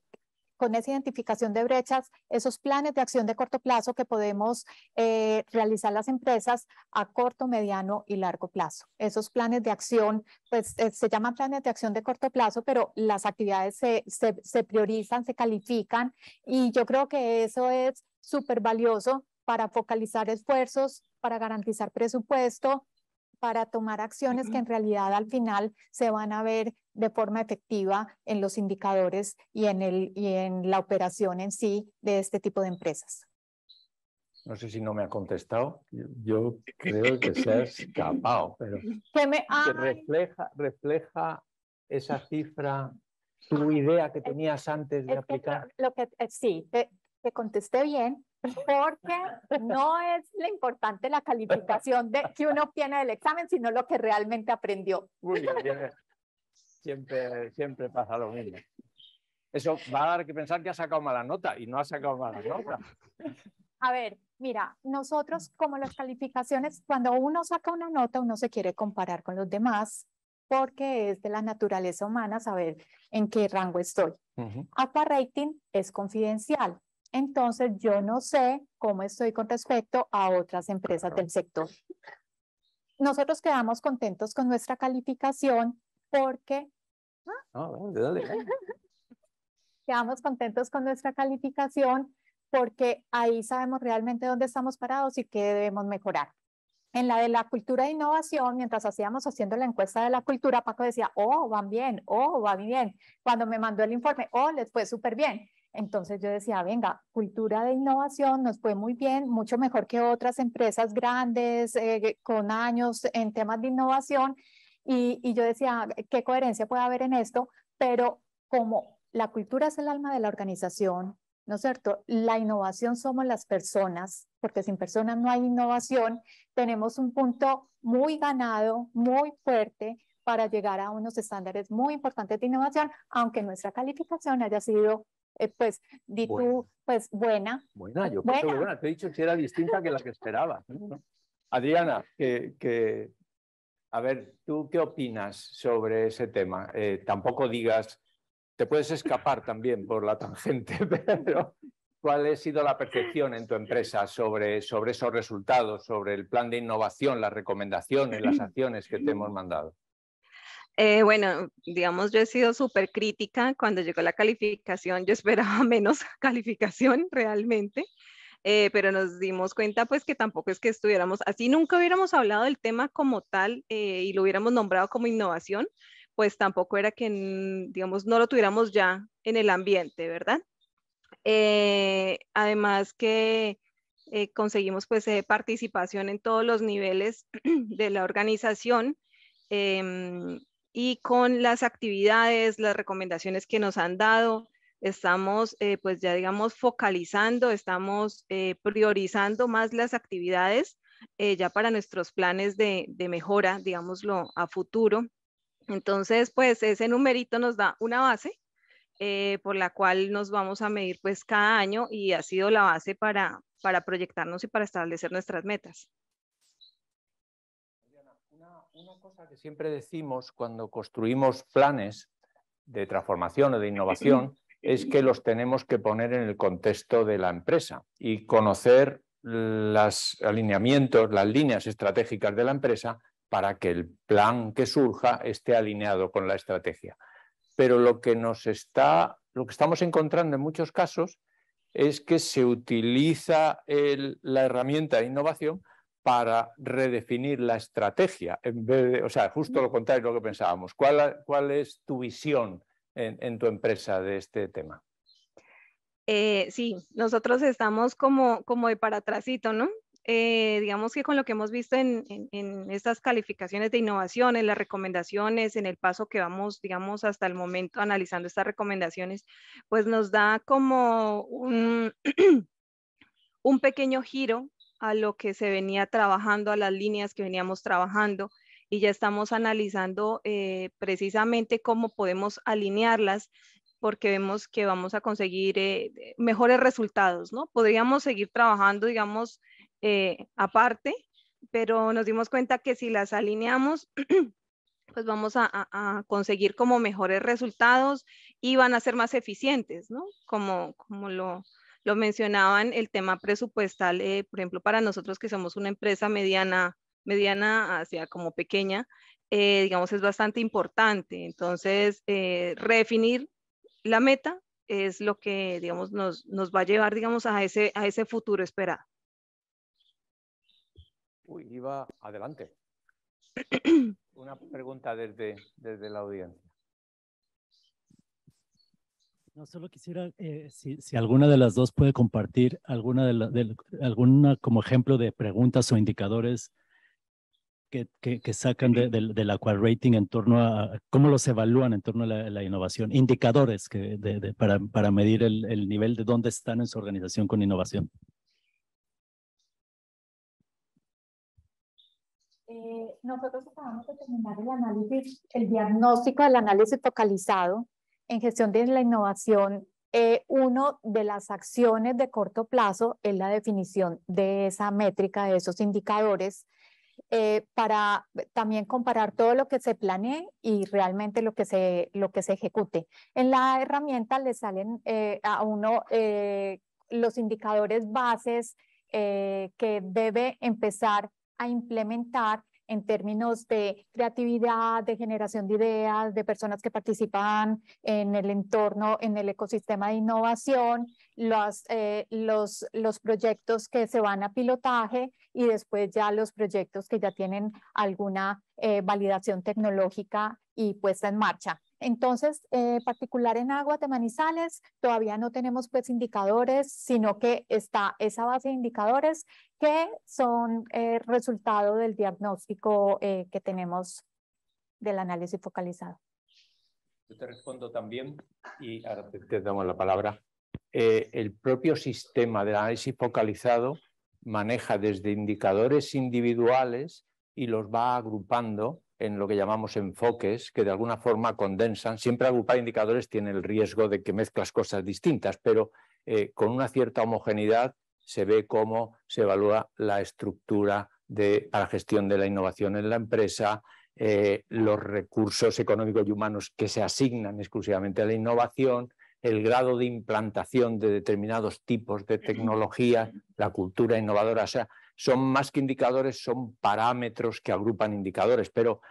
con esa identificación de brechas, esos planes de acción de corto plazo que podemos eh, realizar las empresas a corto, mediano y largo plazo. Esos planes de acción, pues eh, se llaman planes de acción de corto plazo, pero las actividades se, se priorizan, se califican y yo creo que eso es súper valioso para focalizar esfuerzos, para garantizar presupuesto, para tomar acciones que en realidad al final se van a ver de forma efectiva en los indicadores y en, el, y en la operación en sí de este tipo de empresas. No sé si no me ha contestado. Yo creo que se ha escapado, pero refleja, esa cifra tu idea que tenías antes de aplicar. Lo que, eh, sí, te contesté bien, porque no es lo importante la calificación de, que uno obtiene del examen, sino lo que realmente aprendió. siempre, siempre pasa lo mismo. Eso va a dar que pensar que ha sacado mala nota y no ha sacado mala nota. A ver, mira, nosotros como las calificaciones, cuando uno saca una nota, uno se quiere comparar con los demás porque es de la naturaleza humana saber en qué rango estoy. Aqua Rating es confidencial entonces yo no sé cómo estoy con respecto a otras empresas del sector. Nosotros quedamos contentos con nuestra calificación porque... Ah, quedamos contentos con nuestra calificación porque ahí sabemos realmente dónde estamos parados y qué debemos mejorar. En la de la cultura de innovación, mientras hacíamos haciendo la encuesta de la cultura, Paco decía, oh, van bien, oh, van bien. Cuando me mandó el informe, oh, les fue súper bien. Entonces yo decía, venga, cultura de innovación nos fue muy bien, mucho mejor que otras empresas grandes eh, con años en temas de innovación. Y, y yo decía, ¿qué coherencia puede haber en esto? Pero como la cultura es el alma de la organización, ¿no es cierto? La innovación somos las personas, porque sin personas no hay innovación. Tenemos un punto muy ganado, muy fuerte para llegar a unos estándares muy importantes de innovación, aunque nuestra calificación haya sido eh, pues, di tú, pues, buena. Buena, yo que buena. Te he dicho que era distinta que la que esperaba. Adriana, que, a ver, ¿tú qué opinas sobre ese tema? Eh, tampoco digas, te puedes escapar también por la tangente, pero ¿cuál ha sido la percepción en tu empresa sobre, sobre esos resultados, sobre el plan de innovación, las recomendaciones, las acciones que te hemos mandado? Eh, bueno, digamos, yo he sido súper crítica. Cuando llegó la calificación, yo esperaba menos calificación realmente. Eh, pero nos dimos cuenta pues que tampoco es que estuviéramos así, nunca hubiéramos hablado del tema como tal eh, y lo hubiéramos nombrado como innovación, pues tampoco era que, mm, digamos, no lo tuviéramos ya en el ambiente, ¿verdad? además que conseguimos pues participación en todos los niveles de la organización. Em, y con las actividades, las recomendaciones que nos han dado, estamos eh, pues ya digamos focalizando, estamos eh, priorizando más las actividades eh, ya para nuestros planes de, mejora, digámoslo, a futuro. Entonces, pues ese numerito nos da una base por la cual nos vamos a medir pues cada año y ha sido la base para, para proyectarnos y para establecer nuestras metas cosa que siempre decimos cuando construimos planes de transformación o de innovación es que los tenemos que poner en el contexto de la empresa y conocer los alineamientos, las líneas estratégicas de la empresa para que el plan que surja esté alineado con la estrategia. Pero lo que nos está, lo que estamos encontrando en muchos casos es que se utiliza la herramienta de innovación para redefinir la estrategia, en vez de, o sea, justo lo contrario de lo que pensábamos. ¿Cuál, cuál es tu visión en, tu empresa de este tema? Eh, sí, nosotros estamos como, como de para atrásito, ¿no? Eh, digamos que con lo que hemos visto en, en, estas calificaciones de innovación, en las recomendaciones, en el paso que vamos, digamos, hasta el momento analizando estas recomendaciones, pues nos da como un, un pequeño giro a lo que se venía trabajando, a las líneas que veníamos trabajando y ya estamos analizando eh, precisamente cómo podemos alinearlas porque vemos que vamos a conseguir eh, mejores resultados, ¿no? Podríamos seguir trabajando, digamos, eh, aparte, pero nos dimos cuenta que si las alineamos, pues vamos a, conseguir como mejores resultados y van a ser más eficientes, ¿no? Como, como lo, lo mencionaban el tema presupuestal, eh, por ejemplo, para nosotros que somos una empresa mediana, mediana hacia como pequeña, eh, digamos, es bastante importante. Entonces, eh, redefinir la meta es lo que, digamos, nos, va a llevar, digamos, a ese, a ese futuro esperado. Uy, iba adelante. Una pregunta desde, desde la audiencia. No, solo quisiera, eh, si, alguna de las dos puede compartir alguna, de, alguna como ejemplo de preguntas o indicadores que, sacan de, de, del rating en torno a, cómo los evalúan en torno a la, innovación, indicadores que para, medir el, nivel de dónde están en su organización con innovación. Eh, nosotros acabamos de terminar el análisis, el diagnóstico del análisis focalizado en gestión de la innovación, una eh, uno de las acciones de corto plazo es la definición de esa métrica, de esos indicadores, eh, para también comparar todo lo que se planee y realmente lo que se, lo que se ejecute. En la herramienta le salen eh, a uno los indicadores bases que debe empezar a implementar en términos de creatividad, de generación de ideas, de personas que participan en el entorno, en el ecosistema de innovación, los, eh, los, los proyectos que se van a pilotaje y después ya los proyectos que ya tienen alguna eh, validación tecnológica y puesta en marcha. Entonces, eh, particular en agua de manizales, todavía no tenemos pues indicadores, sino que está esa base de indicadores que son el eh, resultado del diagnóstico eh, que tenemos del análisis focalizado. Yo te respondo también y ahora te, damos la palabra. Eh, el propio sistema del análisis focalizado maneja desde indicadores individuales y los va agrupando en lo que llamamos enfoques, que de alguna forma condensan. Siempre agrupar indicadores tiene el riesgo de que mezclas cosas distintas, pero con una cierta homogeneidad se ve cómo se evalúa la estructura de, la gestión de la innovación en la empresa, eh, los recursos económicos y humanos que se asignan exclusivamente a la innovación, el grado de implantación de determinados tipos de tecnología, la cultura innovadora. O sea, son más que indicadores, son parámetros que agrupan indicadores, pero,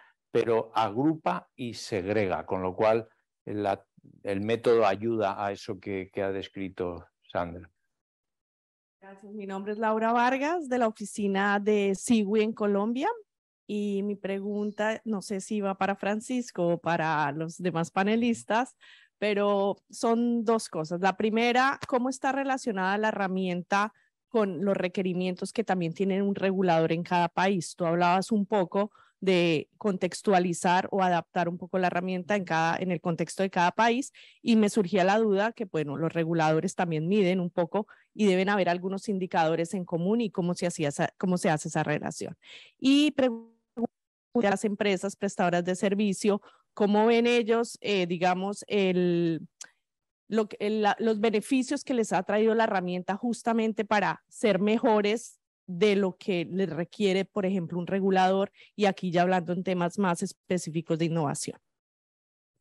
agrupa y segrega, con lo cual el método ayuda a eso que ha descrito Sandra. Gracias, mi nombre es Laura Vargas de la oficina de Sigui en Colombia y mi pregunta, no sé si va para Francisco o para los demás panelistas, pero son dos cosas. La primera, ¿cómo está relacionada la herramienta con los requerimientos que también tienen un regulador en cada país? Tú hablabas un poco de contextualizar o adaptar un poco la herramienta en, cada, en el contexto de cada país y me surgía la duda que, bueno, los reguladores también miden un poco y deben haber algunos indicadores en común y cómo se, hacía cómo se hace esa relación. Y preguntar a las empresas prestadoras de servicio cómo ven ellos, eh, digamos, el, los beneficios que les ha traído la herramienta justamente para ser mejores de lo que les requiere, por ejemplo, un regulador, y aquí ya hablando en temas más específicos de innovación.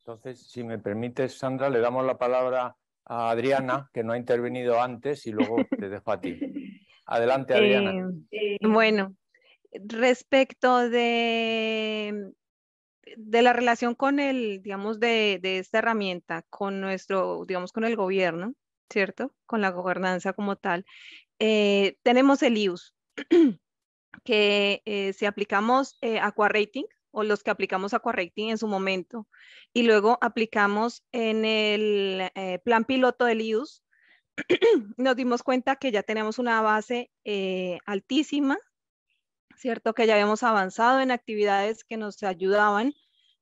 Entonces, si me permite, Sandra, le damos la palabra a a Adriana, que no ha intervenido antes, y luego te dejo a ti. Adelante, Adriana. Em, eh, bueno, respecto de, la relación con el, digamos, de, esta herramienta, con nuestro, digamos, con el gobierno, ¿cierto? Con la gobernanza como tal. Eh, tenemos el IUS, que eh, si aplicamos Aqua o los que aplicamos a Correcting en su momento, y luego aplicamos en el eh, plan piloto del IUS, nos dimos cuenta que ya tenemos una base eh, altísima, ¿cierto? Que ya habíamos avanzado en actividades que nos ayudaban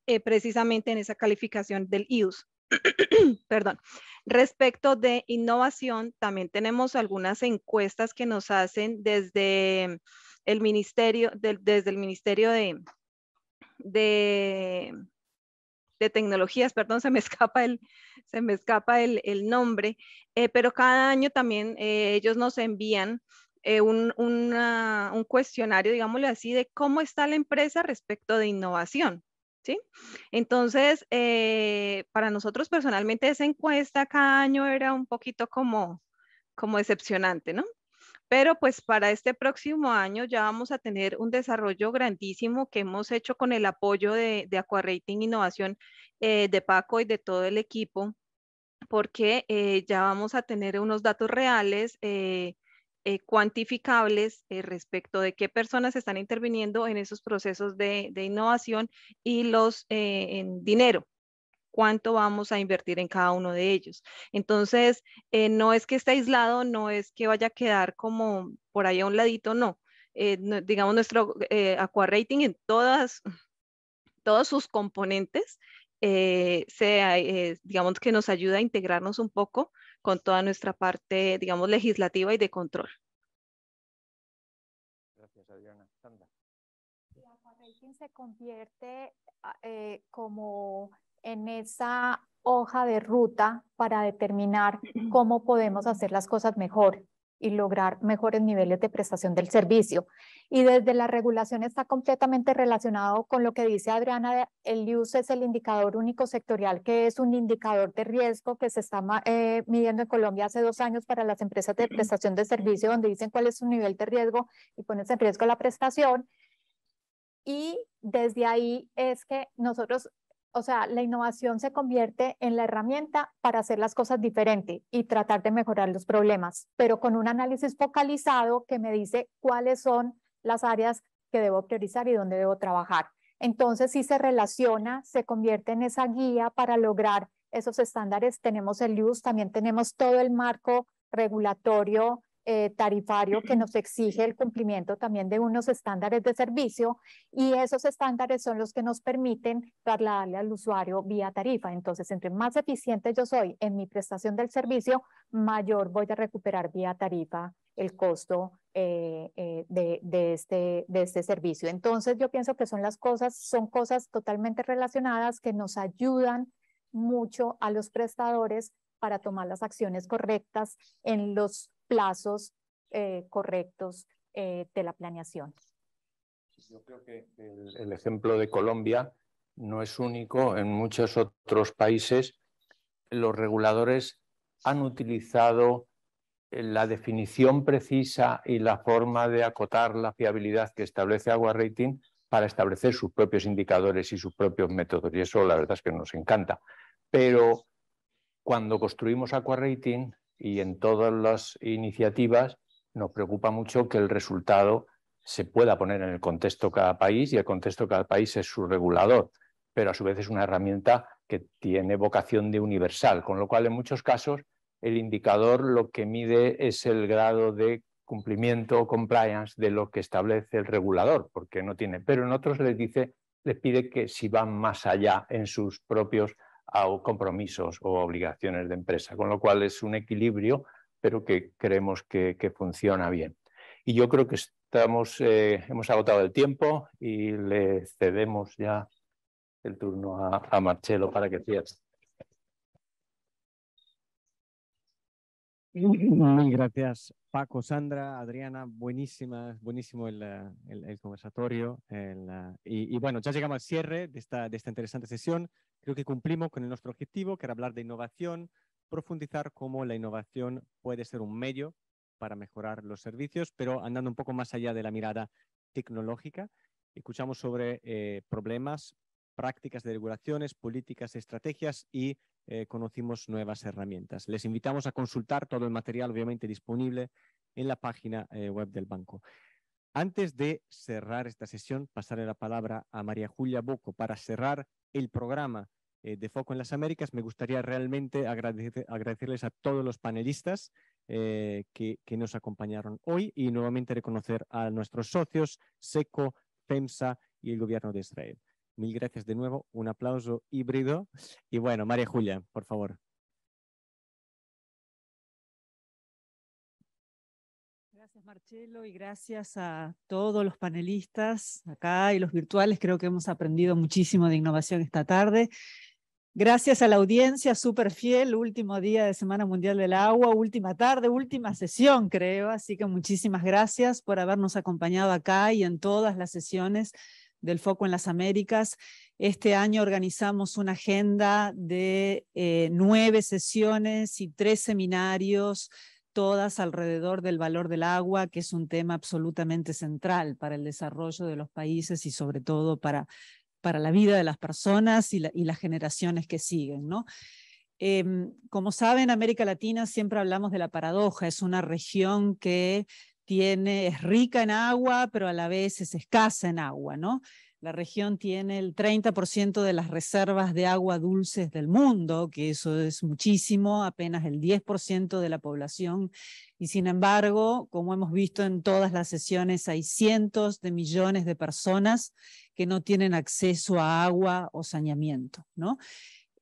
eh, precisamente en esa calificación del IUS. Perdón. Respecto de innovación, también tenemos algunas encuestas que nos hacen desde el Ministerio, de, desde el Ministerio de, de, tecnologías, perdón, se me escapa el, se me escapa el, nombre, eh, pero cada año también eh, ellos nos envían eh, un, cuestionario, digámoslo así, de cómo está la empresa respecto de innovación. ¿Sí? Entonces, para nosotros personalmente esa encuesta cada año era un poquito como, como decepcionante, ¿no? Pero pues para este próximo año ya vamos a tener un desarrollo grandísimo que hemos hecho con el apoyo de, de Aquarating Innovación, eh, de Paco y de todo el equipo, porque eh, ya vamos a tener unos datos reales. Eh, cuantificables respecto de qué personas están interviniendo en esos procesos de, innovación y los en dinero, cuánto vamos a invertir en cada uno de ellos. Entonces, eh, no es que esté aislado, no es que vaya a quedar como por ahí a un ladito, no. Eh, digamos, nuestro eh, Aqua Rating en todas, todos sus componentes, eh, digamos que nos ayuda a integrarnos un poco con toda nuestra parte, digamos, legislativa y de control. Gracias, Adriana. Sandra. Aqua se convierte ah, como en esa hoja de ruta para determinar cómo podemos hacer las cosas mejor y lograr mejores niveles de prestación del servicio. Y desde la regulación está completamente relacionado con lo que dice Adriana, el IUS es el indicador único sectorial, que es un indicador de riesgo que se está eh, midiendo en Colombia hace dos años para las empresas de prestación de servicio, donde dicen cuál es su nivel de riesgo y pones en riesgo la prestación. Y desde ahí es que nosotros o sea, la innovación se convierte en la herramienta para hacer las cosas diferente y tratar de mejorar los problemas, pero con un análisis focalizado que me dice cuáles son las áreas que debo priorizar y dónde debo trabajar. Entonces, si se relaciona, se convierte en esa guía para lograr esos estándares. Tenemos el IUS, también tenemos todo el marco regulatorio eh, tarifario que nos exige el cumplimiento también de unos estándares de servicio y esos estándares son los que nos permiten trasladarle al usuario vía tarifa. Entonces, entre más eficiente yo soy en mi prestación del servicio, mayor voy a recuperar vía tarifa el costo eh, eh, de, este, de este servicio. Entonces, yo pienso que son las cosas, son cosas totalmente relacionadas que nos ayudan mucho a los prestadores para tomar las acciones correctas en los plazos eh, correctos eh, de la planeación. Yo creo que el, ejemplo de Colombia no es único. En muchos otros países los reguladores han utilizado eh, la definición precisa y la forma de acotar la fiabilidad que establece Agua Rating para establecer sus propios indicadores y sus propios métodos. Y eso la verdad es que nos encanta. Pero cuando construimos Aqua Rating y en todas las iniciativas nos preocupa mucho que el resultado se pueda poner en el contexto de cada país y el contexto de cada país es su regulador, pero a su vez es una herramienta que tiene vocación de universal, con lo cual en muchos casos el indicador lo que mide es el grado de cumplimiento o compliance de lo que establece el regulador, porque no tiene, pero en otros les dice, les pide que si van más allá en sus propios a compromisos o obligaciones de empresa, con lo cual es un equilibrio, pero que creemos que, funciona bien. Y yo creo que estamos, eh, hemos agotado el tiempo y le cedemos ya el turno a, Marcelo para que cierre. gracias, Paco, Sandra, Adriana, buenísima, buenísimo el, el, conversatorio. y, y, bueno, ya llegamos al cierre de esta, de esta interesante sesión. Creo que cumplimos con nuestro objetivo, que era hablar de innovación, profundizar cómo la innovación puede ser un medio para mejorar los servicios, pero andando un poco más allá de la mirada tecnológica. Escuchamos sobre eh, problemas, prácticas de regulaciones, políticas, estrategias y eh, conocimos nuevas herramientas. Les invitamos a consultar todo el material, obviamente, disponible en la página eh, web del banco. Antes de cerrar esta sesión, pasaré la palabra a María Julia Boco para cerrar el programa eh, de Foco en las Américas. Me gustaría realmente agradecerles a todos los panelistas eh, que, nos acompañaron hoy y nuevamente reconocer a nuestros socios, SECO, FEMSA y el gobierno de Israel. Mil gracias de nuevo, un aplauso híbrido. Y bueno, María Julia, por favor. Marcelo, y gracias a todos los panelistas acá y los virtuales. Creo que hemos aprendido muchísimo de innovación esta tarde. Gracias a la audiencia súper fiel, último día de Semana Mundial del Agua, última tarde, última sesión, creo. Así que muchísimas gracias por habernos acompañado acá y en todas las sesiones del Foco en las Américas. Este año organizamos una agenda de eh, nueve sesiones y tres seminarios todas alrededor del valor del agua, que es un tema absolutamente central para el desarrollo de los países y sobre todo para, la vida de las personas y, las generaciones que siguen. ¿no? Em, como saben, América Latina siempre hablamos de la paradoja, es una región que tiene, es rica en agua, pero a la vez es escasa en agua, ¿no? La región tiene el 30% de las reservas de agua dulces del mundo, que eso es muchísimo, apenas el 10% de la población. Y sin embargo, como hemos visto en todas las sesiones, hay cientos de millones de personas que no tienen acceso a agua o saneamiento, ¿no?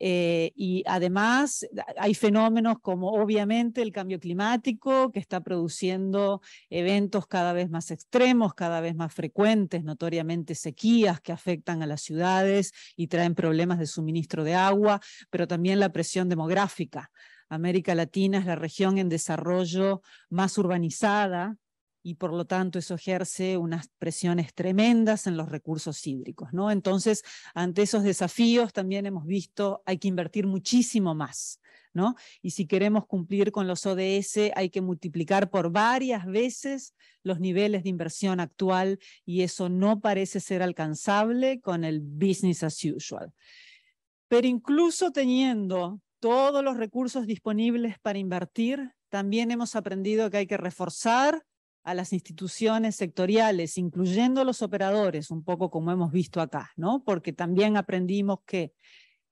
Eh, y además hay fenómenos como obviamente el cambio climático que está produciendo eventos cada vez más extremos, cada vez más frecuentes, notoriamente sequías que afectan a las ciudades y traen problemas de suministro de agua, pero también la presión demográfica. América Latina es la región en desarrollo más urbanizada y por lo tanto eso ejerce unas presiones tremendas en los recursos hídricos. ¿no? Entonces, ante esos desafíos también hemos visto hay que invertir muchísimo más. ¿no? Y si queremos cumplir con los ODS, hay que multiplicar por varias veces los niveles de inversión actual y eso no parece ser alcanzable con el business as usual. Pero incluso teniendo todos los recursos disponibles para invertir, también hemos aprendido que hay que reforzar a las instituciones sectoriales, incluyendo los operadores, un poco como hemos visto acá, ¿no? Porque también aprendimos que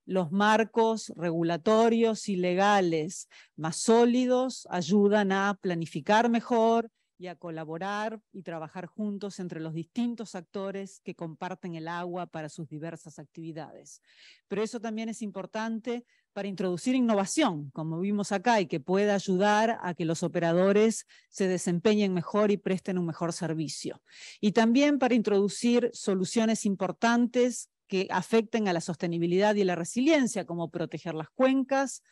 los marcos regulatorios y legales más sólidos ayudan a planificar mejor, y a colaborar y trabajar juntos entre los distintos actores que comparten el agua para sus diversas actividades. Pero eso también es importante para introducir innovación, como vimos acá, y que pueda ayudar a que los operadores se desempeñen mejor y presten un mejor servicio. Y también para introducir soluciones importantes que afecten a la sostenibilidad y la resiliencia, como proteger las cuencas,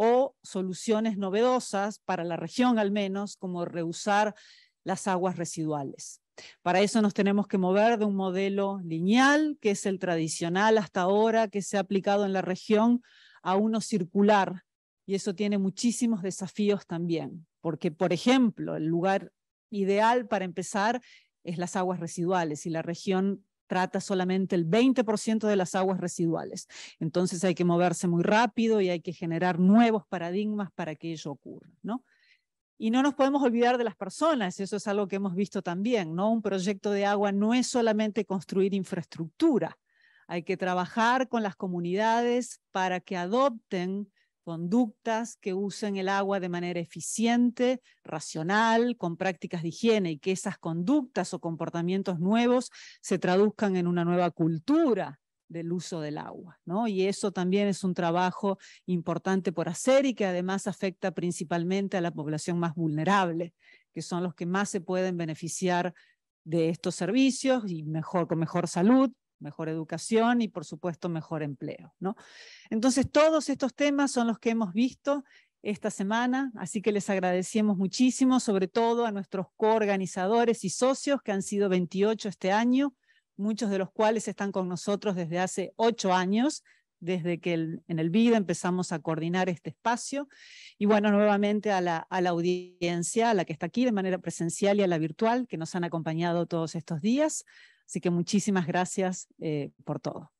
o soluciones novedosas para la región al menos, como reusar las aguas residuales. Para eso nos tenemos que mover de un modelo lineal, que es el tradicional hasta ahora, que se ha aplicado en la región, a uno circular. Y eso tiene muchísimos desafíos también, porque, por ejemplo, el lugar ideal para empezar es las aguas residuales y la región trata solamente el 20% de las aguas residuales. Entonces hay que moverse muy rápido y hay que generar nuevos paradigmas para que ello ocurra, ¿no? Y no nos podemos olvidar de las personas, eso es algo que hemos visto también, ¿no? Un proyecto de agua no es solamente construir infraestructura, hay que trabajar con las comunidades para que adopten conductas que usen el agua de manera eficiente, racional, con prácticas de higiene y que esas conductas o comportamientos nuevos se traduzcan en una nueva cultura del uso del agua, ¿no? Y eso también es un trabajo importante por hacer y que además afecta principalmente a la población más vulnerable, que son los que más se pueden beneficiar de estos servicios y mejor, con mejor salud, mejor educación y por supuesto mejor empleo. ¿no? Entonces todos estos temas son los que hemos visto esta semana, así que les agradecemos muchísimo, sobre todo a nuestros coorganizadores y socios, que han sido 28 este año, muchos de los cuales están con nosotros desde hace ocho años, desde que en el video empezamos a coordinar este espacio. Y bueno, nuevamente a la, audiencia, a la que está aquí de manera presencial y a la virtual, que nos han acompañado todos estos días. Así que muchísimas gracias eh, por todo.